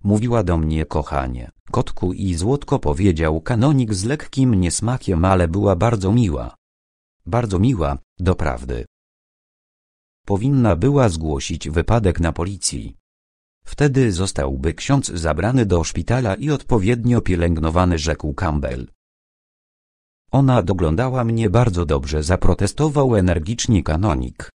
Mówiła do mnie kochanie, kotku i złotko powiedział kanonik z lekkim niesmakiem, ale była bardzo miła. Bardzo miła, doprawdy. Powinna była zgłosić wypadek na policji. Wtedy zostałby ksiądz zabrany do szpitala i odpowiednio pielęgnowany, rzekł Campbell. Ona doglądała mnie bardzo dobrze zaprotestował energicznie kanonik.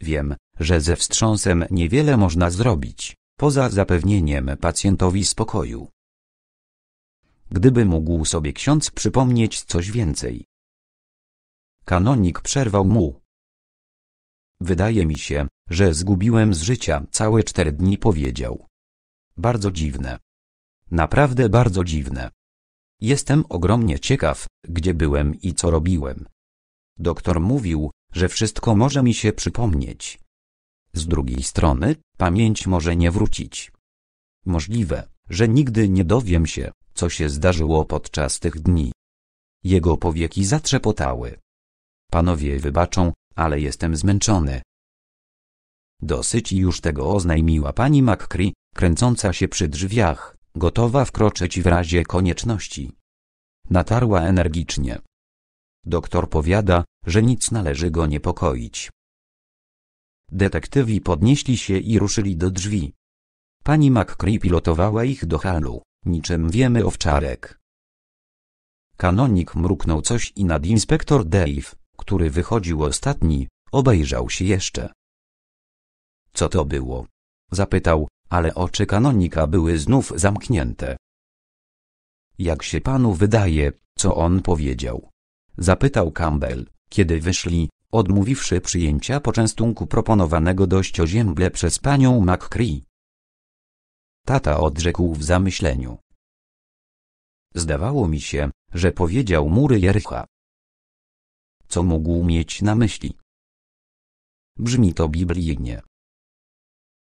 Wiem, że ze wstrząsem niewiele można zrobić, poza zapewnieniem pacjentowi spokoju. Gdyby mógł sobie ksiądz przypomnieć coś więcej. Kanonik przerwał mu. Wydaje mi się, że zgubiłem z życia całe cztery dni powiedział. Bardzo dziwne. Naprawdę bardzo dziwne. Jestem ogromnie ciekaw, gdzie byłem i co robiłem. Doktor mówił, że wszystko może mi się przypomnieć. Z drugiej strony, pamięć może nie wrócić. Możliwe, że nigdy nie dowiem się, co się zdarzyło podczas tych dni. Jego powieki zatrzepotały. Panowie wybaczą, ale jestem zmęczony. Dosyć już tego oznajmiła pani McCree, kręcąca się przy drzwiach gotowa wkroczyć w razie konieczności. Natarła energicznie. Doktor powiada, że nic należy go niepokoić. Detektywi podnieśli się i ruszyli do drzwi. Pani McCree pilotowała ich do halu, niczym wiemy owczarek. Kanonik mruknął coś i nadinspektor Dave, który wychodził ostatni, obejrzał się jeszcze. Co to było? Zapytał, ale oczy kanonika były znów zamknięte. Jak się panu wydaje, co on powiedział? Zapytał Campbell, kiedy wyszli, odmówiwszy przyjęcia poczęstunku proponowanego dość ozięble przez panią McCree. Tata odrzekł w zamyśleniu. Zdawało mi się, że powiedział mury Jericha. Co mógł mieć na myśli? Brzmi to biblijnie.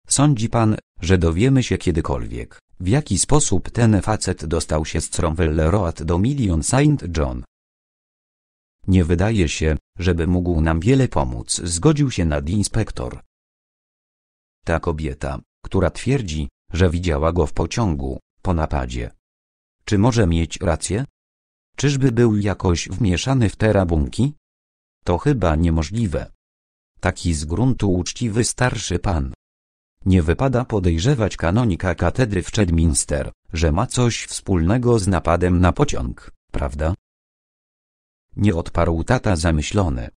Sądzi pan, że dowiemy się kiedykolwiek, w jaki sposób ten facet dostał się z Cromwell Road do Million Saint John? Nie wydaje się, żeby mógł nam wiele pomóc, zgodził się inspektor. Ta kobieta, która twierdzi, że widziała go w pociągu, po napadzie. Czy może mieć rację? Czyżby był jakoś wmieszany w te rabunki? To chyba niemożliwe. Taki z gruntu uczciwy starszy pan, nie wypada podejrzewać kanonika katedry w Chedminster, że ma coś wspólnego z napadem na pociąg, prawda? Nie odparł tata zamyślony.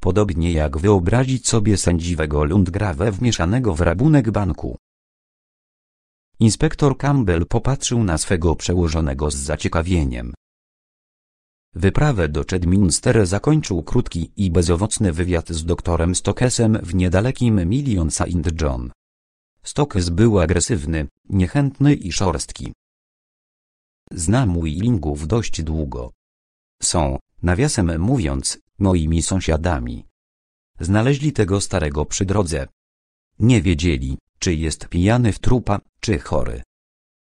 Podobnie jak wyobrazić sobie sędziwego Lundgrave wmieszanego w rabunek banku. Inspektor Campbell popatrzył na swego przełożonego z zaciekawieniem. Wyprawę do Chedminster zakończył krótki i bezowocny wywiad z doktorem Stokesem w niedalekim Million Saint John. Stokes był agresywny, niechętny i szorstki. Znam Willingów dość długo. Są, nawiasem mówiąc, moimi sąsiadami. Znaleźli tego starego przy drodze. Nie wiedzieli, czy jest pijany w trupa, czy chory.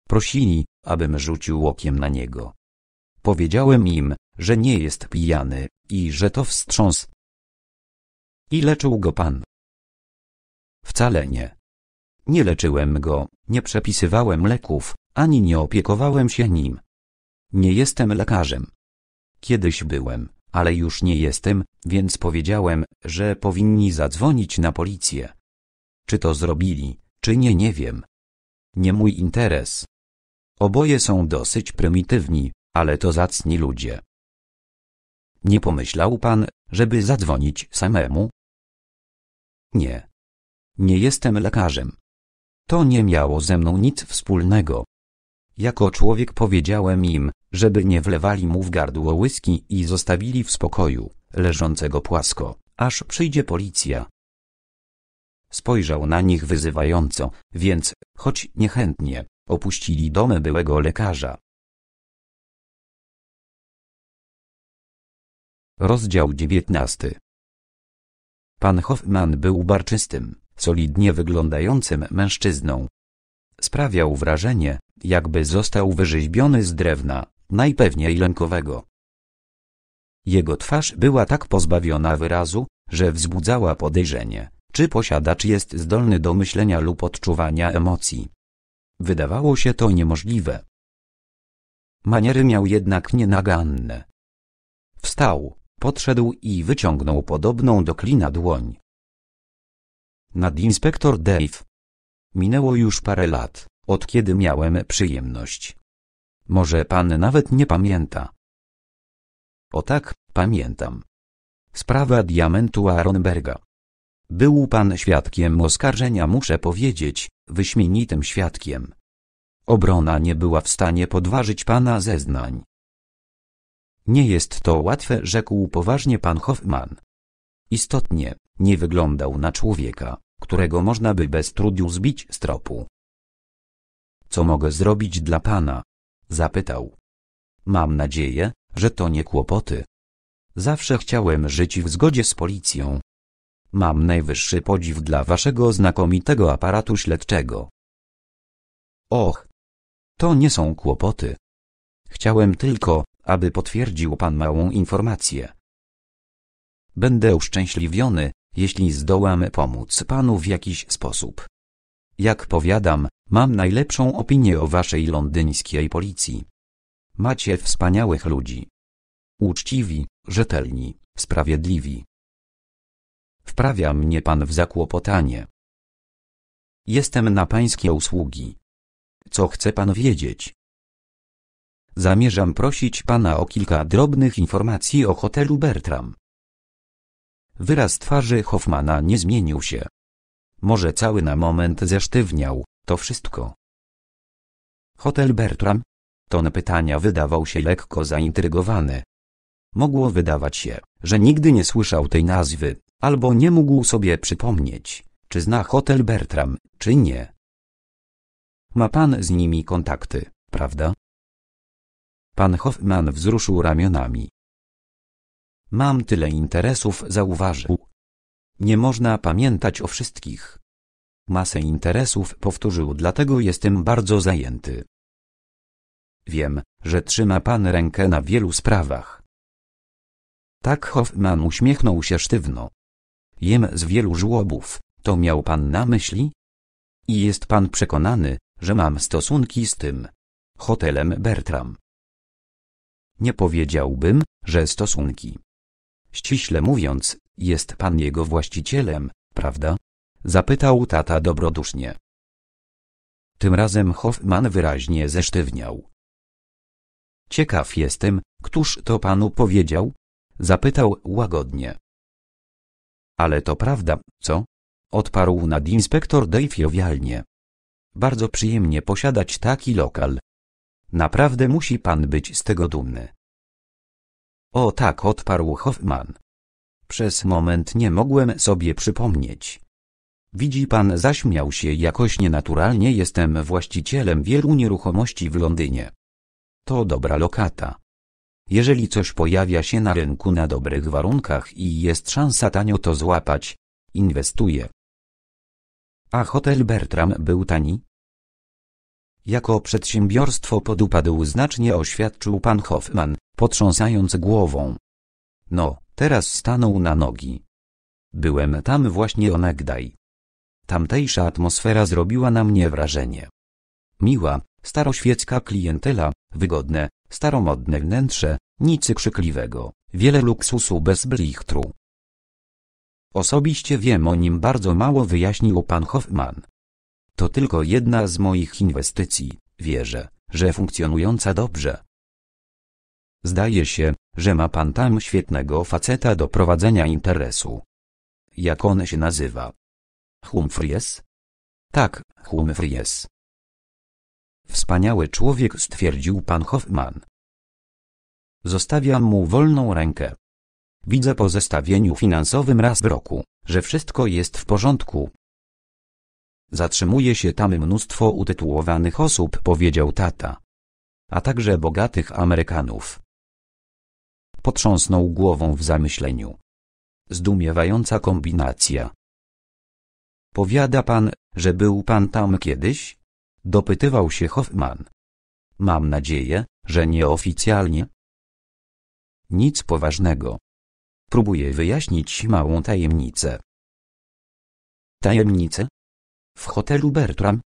Prosili, abym rzucił okiem na niego. Powiedziałem im, że nie jest pijany i że to wstrząs. I leczył go pan? Wcale nie. Nie leczyłem go, nie przepisywałem leków, ani nie opiekowałem się nim. Nie jestem lekarzem. Kiedyś byłem, ale już nie jestem, więc powiedziałem, że powinni zadzwonić na policję. Czy to zrobili, czy nie, nie wiem. Nie mój interes. Oboje są dosyć prymitywni, ale to zacni ludzie. Nie pomyślał pan, żeby zadzwonić samemu? Nie. Nie jestem lekarzem. To nie miało ze mną nic wspólnego. Jako człowiek powiedziałem im, żeby nie wlewali mu w gardło łyski i zostawili w spokoju, leżącego płasko, aż przyjdzie policja. Spojrzał na nich wyzywająco, więc, choć niechętnie, opuścili domy byłego lekarza. Rozdział dziewiętnasty. Pan Hoffman był barczystym solidnie wyglądającym mężczyzną. Sprawiał wrażenie, jakby został wyrzeźbiony z drewna, najpewniej lękowego. Jego twarz była tak pozbawiona wyrazu, że wzbudzała podejrzenie, czy posiadacz jest zdolny do myślenia lub odczuwania emocji. Wydawało się to niemożliwe. Maniery miał jednak nienaganne. Wstał, podszedł i wyciągnął podobną do klina dłoń. Nadinspektor Dave. Minęło już parę lat, od kiedy miałem przyjemność. Może pan nawet nie pamięta. O tak, pamiętam. Sprawa diamentu Aronberga. Był pan świadkiem oskarżenia, muszę powiedzieć, wyśmienitym świadkiem. Obrona nie była w stanie podważyć pana zeznań. Nie jest to łatwe, rzekł poważnie pan Hoffman. Istotnie, nie wyglądał na człowieka, którego można by bez trudu zbić z tropu. Co mogę zrobić dla pana? Zapytał. Mam nadzieję, że to nie kłopoty. Zawsze chciałem żyć w zgodzie z policją. Mam najwyższy podziw dla waszego znakomitego aparatu śledczego. Och, to nie są kłopoty. Chciałem tylko, aby potwierdził pan małą informację. Będę uszczęśliwiony, jeśli zdołam pomóc panu w jakiś sposób. Jak powiadam, mam najlepszą opinię o waszej londyńskiej policji. Macie wspaniałych ludzi. Uczciwi, rzetelni, sprawiedliwi. Wprawia mnie pan w zakłopotanie. Jestem na pańskie usługi. Co chce pan wiedzieć? Zamierzam prosić pana o kilka drobnych informacji o hotelu Bertram. Wyraz twarzy Hoffmana nie zmienił się. Może cały na moment zesztywniał, to wszystko. Hotel Bertram? Ton pytania wydawał się lekko zaintrygowany. Mogło wydawać się, że nigdy nie słyszał tej nazwy, albo nie mógł sobie przypomnieć, czy zna Hotel Bertram, czy nie. Ma pan z nimi kontakty, prawda? Pan Hoffman wzruszył ramionami. Mam tyle interesów, zauważył. Nie można pamiętać o wszystkich. Masę interesów powtórzył, dlatego jestem bardzo zajęty. Wiem, że trzyma pan rękę na wielu sprawach. Tak Hoffman uśmiechnął się sztywno. Jem z wielu żłobów, to miał pan na myśli? I jest pan przekonany, że mam stosunki z tym hotelem Bertram. Nie powiedziałbym, że stosunki. Ściśle mówiąc, jest pan jego właścicielem, prawda? Zapytał tata dobrodusznie. Tym razem Hoffman wyraźnie zesztywniał. Ciekaw jestem, któż to panu powiedział? Zapytał łagodnie. Ale to prawda, co? Odparł nadinspektor Dave jowialnie. Bardzo przyjemnie posiadać taki lokal. Naprawdę musi pan być z tego dumny. O tak odparł Hoffman. Przez moment nie mogłem sobie przypomnieć. Widzi pan zaśmiał się jakoś nienaturalnie jestem właścicielem wielu nieruchomości w Londynie. To dobra lokata. Jeżeli coś pojawia się na rynku na dobrych warunkach i jest szansa tanio to złapać, inwestuję. A hotel Bertram był tani? Jako przedsiębiorstwo podupadł znacznie oświadczył pan Hoffman, potrząsając głową. No, teraz stanął na nogi. Byłem tam właśnie onegdaj. Tamtejsza atmosfera zrobiła na mnie wrażenie. Miła, staroświecka klientela, wygodne, staromodne wnętrze, nic krzykliwego, wiele luksusu bez blichtru. Osobiście wiem o nim bardzo mało wyjaśnił pan Hoffman. To tylko jedna z moich inwestycji, wierzę, że funkcjonująca dobrze. Zdaje się, że ma pan tam świetnego faceta do prowadzenia interesu. Jak on się nazywa? Humphreys. Tak, Humphreys. Wspaniały człowiek stwierdził pan Hoffman. Zostawiam mu wolną rękę. Widzę po zestawieniu finansowym raz w roku, że wszystko jest w porządku, Zatrzymuje się tam mnóstwo utytułowanych osób, powiedział tata. A także bogatych Amerykanów. Potrząsnął głową w zamyśleniu. Zdumiewająca kombinacja. Powiada pan, że był pan tam kiedyś? Dopytywał się Hoffman. Mam nadzieję, że nieoficjalnie. Nic poważnego. Próbuję wyjaśnić małą tajemnicę. Tajemnicę? W hotelu Bertram?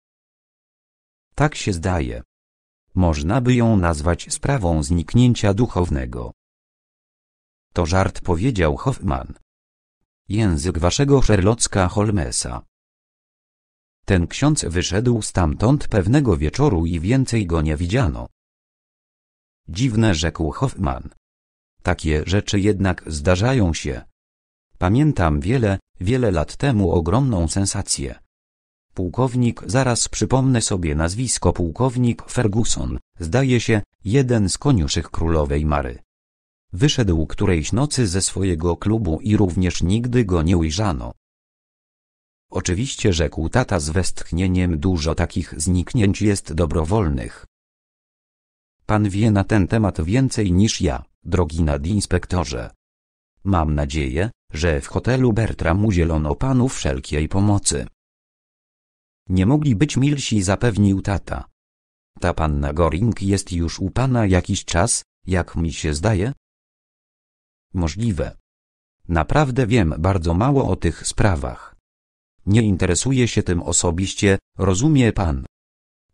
Tak się zdaje. Można by ją nazwać sprawą zniknięcia duchownego. To żart powiedział Hoffman. Język waszego Sherlocka Holmesa. Ten ksiądz wyszedł stamtąd pewnego wieczoru i więcej go nie widziano. Dziwne rzekł Hoffman. Takie rzeczy jednak zdarzają się. Pamiętam wiele, wiele lat temu ogromną sensację. Pułkownik zaraz przypomnę sobie nazwisko pułkownik Ferguson, zdaje się, jeden z koniuszych królowej Mary. Wyszedł którejś nocy ze swojego klubu i również nigdy go nie ujrzano. Oczywiście rzekł tata z westchnieniem dużo takich zniknięć jest dobrowolnych. Pan wie na ten temat więcej niż ja, drogi nadinspektorze. Mam nadzieję, że w hotelu Bertram udzielono panu wszelkiej pomocy. Nie mogli być milsi zapewnił tata. Ta panna Goring jest już u pana jakiś czas, jak mi się zdaje? Możliwe. Naprawdę wiem bardzo mało o tych sprawach. Nie interesuję się tym osobiście, rozumie pan.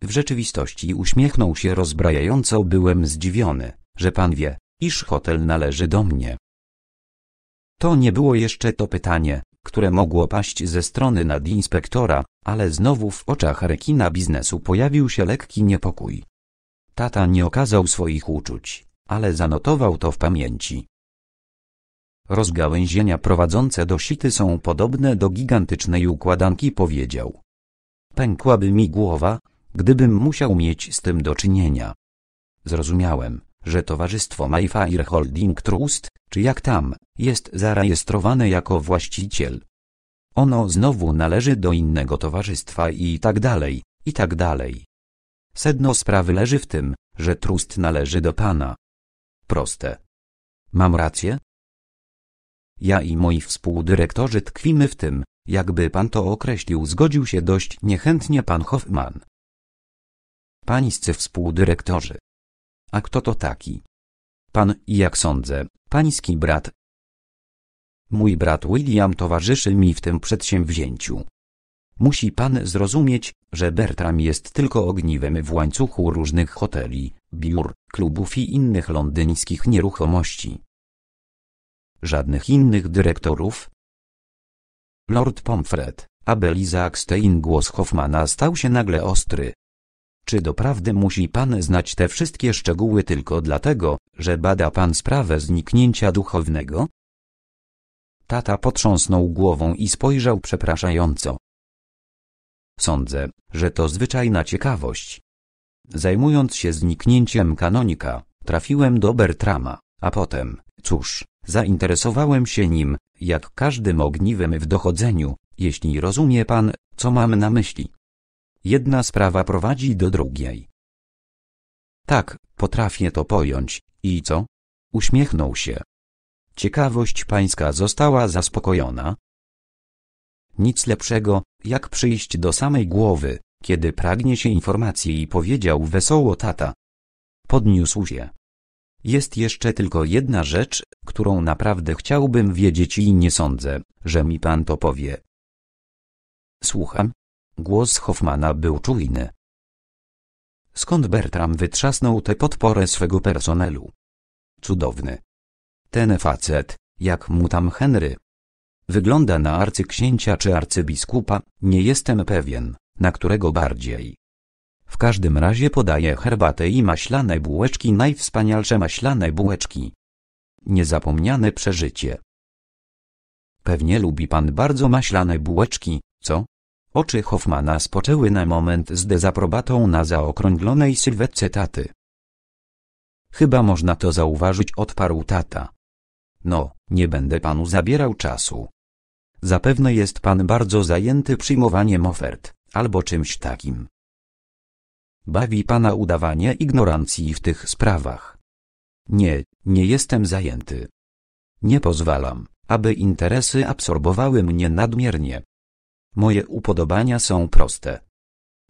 W rzeczywistości uśmiechnął się rozbrajająco byłem zdziwiony, że pan wie, iż hotel należy do mnie. To nie było jeszcze to pytanie, które mogło paść ze strony nadinspektora, ale znowu w oczach rekina biznesu pojawił się lekki niepokój. Tata nie okazał swoich uczuć, ale zanotował to w pamięci. Rozgałęzienia prowadzące do sity są podobne do gigantycznej układanki powiedział. Pękłaby mi głowa, gdybym musiał mieć z tym do czynienia. Zrozumiałem, że towarzystwo Mayfair Holding Trust, czy jak tam, jest zarejestrowane jako właściciel. Ono znowu należy do innego towarzystwa i tak dalej, i tak dalej. Sedno sprawy leży w tym, że trust należy do pana. Proste. Mam rację? Ja i moi współdyrektorzy tkwimy w tym, jakby pan to określił, zgodził się dość niechętnie pan Hoffman. Pańscy współdyrektorzy, a kto to taki? Pan i jak sądzę, pański brat. Mój brat William towarzyszy mi w tym przedsięwzięciu. Musi pan zrozumieć, że Bertram jest tylko ogniwem w łańcuchu różnych hoteli, biur, klubów i innych londyńskich nieruchomości. Żadnych innych dyrektorów? Lord Pomfret, Abel Isaac Stein głos Hoffmana stał się nagle ostry. Czy doprawdy musi Pan znać te wszystkie szczegóły tylko dlatego, że bada Pan sprawę zniknięcia duchownego? Tata potrząsnął głową i spojrzał przepraszająco. Sądzę, że to zwyczajna ciekawość. Zajmując się zniknięciem kanonika, trafiłem do Bertrama, a potem, cóż, zainteresowałem się nim, jak każdym ogniwem w dochodzeniu, jeśli rozumie pan, co mam na myśli. Jedna sprawa prowadzi do drugiej. Tak, potrafię to pojąć, i co? Uśmiechnął się. Ciekawość pańska została zaspokojona. Nic lepszego, jak przyjść do samej głowy, kiedy pragnie się informacji i powiedział wesoło tata. Podniósł się. Jest jeszcze tylko jedna rzecz, którą naprawdę chciałbym wiedzieć i nie sądzę, że mi pan to powie. Słucham, Głos Hoffmana był czujny. Skąd Bertram wytrzasnął tę podporę swego personelu? Cudowny. Ten facet, jak mu tam Henry. Wygląda na arcyksięcia czy arcybiskupa, nie jestem pewien, na którego bardziej. W każdym razie podaje herbatę i maślane bułeczki, najwspanialsze maślane bułeczki. Niezapomniane przeżycie. Pewnie lubi pan bardzo maślane bułeczki, co? Oczy Hoffmana spoczęły na moment z dezaprobatą na zaokrąglonej sylwetce taty. Chyba można to zauważyć, odparł tata. No, nie będę panu zabierał czasu. Zapewne jest pan bardzo zajęty przyjmowaniem ofert, albo czymś takim. Bawi pana udawanie ignorancji w tych sprawach. Nie, nie jestem zajęty. Nie pozwalam, aby interesy absorbowały mnie nadmiernie. Moje upodobania są proste.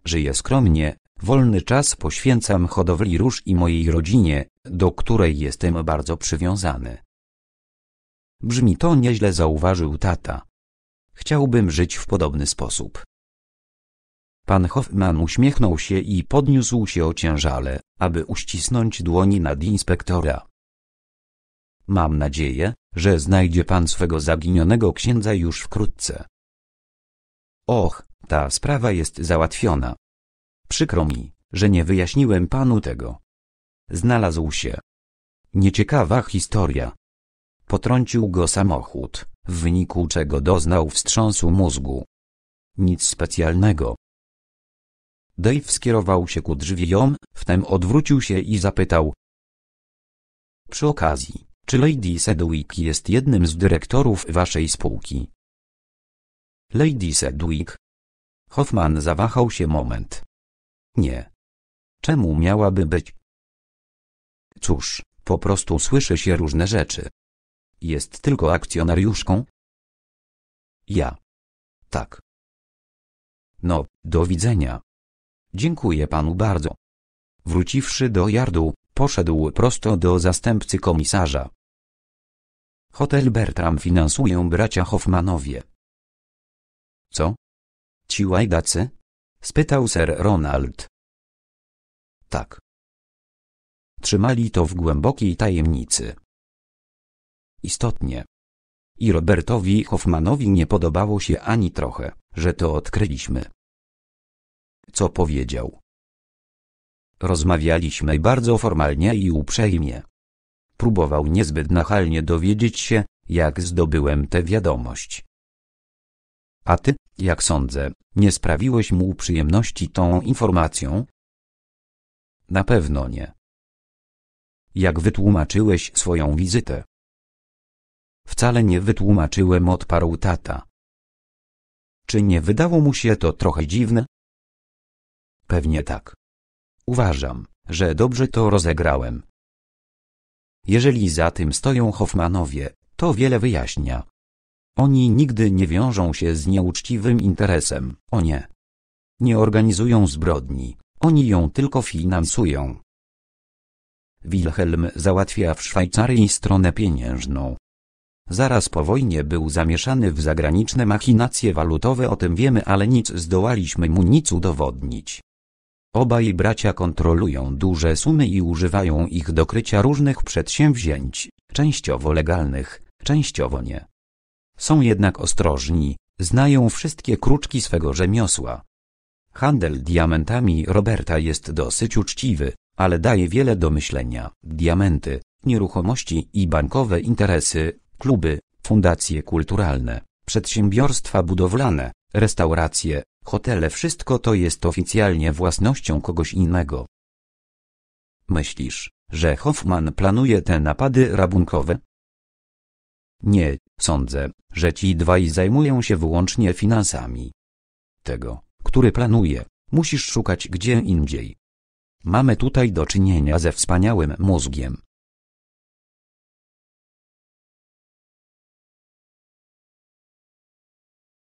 Żyję skromnie, wolny czas poświęcam hodowli róż i mojej rodzinie, do której jestem bardzo przywiązany. Brzmi to nieźle, zauważył tata. Chciałbym żyć w podobny sposób. Pan Hoffman uśmiechnął się i podniósł się ociężale, aby uścisnąć dłoni nad inspektora. Mam nadzieję, że znajdzie pan swego zaginionego księdza już wkrótce. Och, ta sprawa jest załatwiona. Przykro mi, że nie wyjaśniłem panu tego. Znalazł się. Nieciekawa historia. Potrącił go samochód, w wyniku czego doznał wstrząsu mózgu. Nic specjalnego. Dave skierował się ku drzwiom, wtem odwrócił się i zapytał. Przy okazji, czy Lady Sedwick jest jednym z dyrektorów waszej spółki? Lady Sedwick. Hoffman zawahał się moment. Nie. Czemu miałaby być? Cóż, po prostu słyszy się różne rzeczy. Jest tylko akcjonariuszką? Ja. Tak. No, do widzenia. Dziękuję panu bardzo. Wróciwszy do jardu, poszedł prosto do zastępcy komisarza. Hotel Bertram finansują bracia Hoffmanowie. Co? Ci łajdacy? spytał Sir Ronald. Tak. Trzymali to w głębokiej tajemnicy. Istotnie. I Robertowi Hoffmanowi nie podobało się ani trochę, że to odkryliśmy. Co powiedział? Rozmawialiśmy bardzo formalnie i uprzejmie. Próbował niezbyt nachalnie dowiedzieć się, jak zdobyłem tę wiadomość. A ty, jak sądzę, nie sprawiłeś mu przyjemności tą informacją? Na pewno nie. Jak wytłumaczyłeś swoją wizytę? Wcale nie wytłumaczyłem, odparł tata. Czy nie wydało mu się to trochę dziwne? Pewnie tak. Uważam, że dobrze to rozegrałem. Jeżeli za tym stoją Hoffmanowie, to wiele wyjaśnia. Oni nigdy nie wiążą się z nieuczciwym interesem, o nie. Nie organizują zbrodni, oni ją tylko finansują. Wilhelm załatwia w Szwajcarii stronę pieniężną. Zaraz po wojnie był zamieszany w zagraniczne machinacje walutowe o tym wiemy ale nic zdołaliśmy mu nic udowodnić. Obaj bracia kontrolują duże sumy i używają ich do krycia różnych przedsięwzięć, częściowo legalnych, częściowo nie. Są jednak ostrożni, znają wszystkie kruczki swego rzemiosła. Handel diamentami Roberta jest dosyć uczciwy, ale daje wiele do myślenia. Diamenty, nieruchomości i bankowe interesy, kluby, fundacje kulturalne, przedsiębiorstwa budowlane, restauracje, hotele wszystko to jest oficjalnie własnością kogoś innego. Myślisz, że Hoffman planuje te napady rabunkowe? Nie, Sądzę, że ci dwaj zajmują się wyłącznie finansami. Tego, który planuje, musisz szukać gdzie indziej. Mamy tutaj do czynienia ze wspaniałym mózgiem,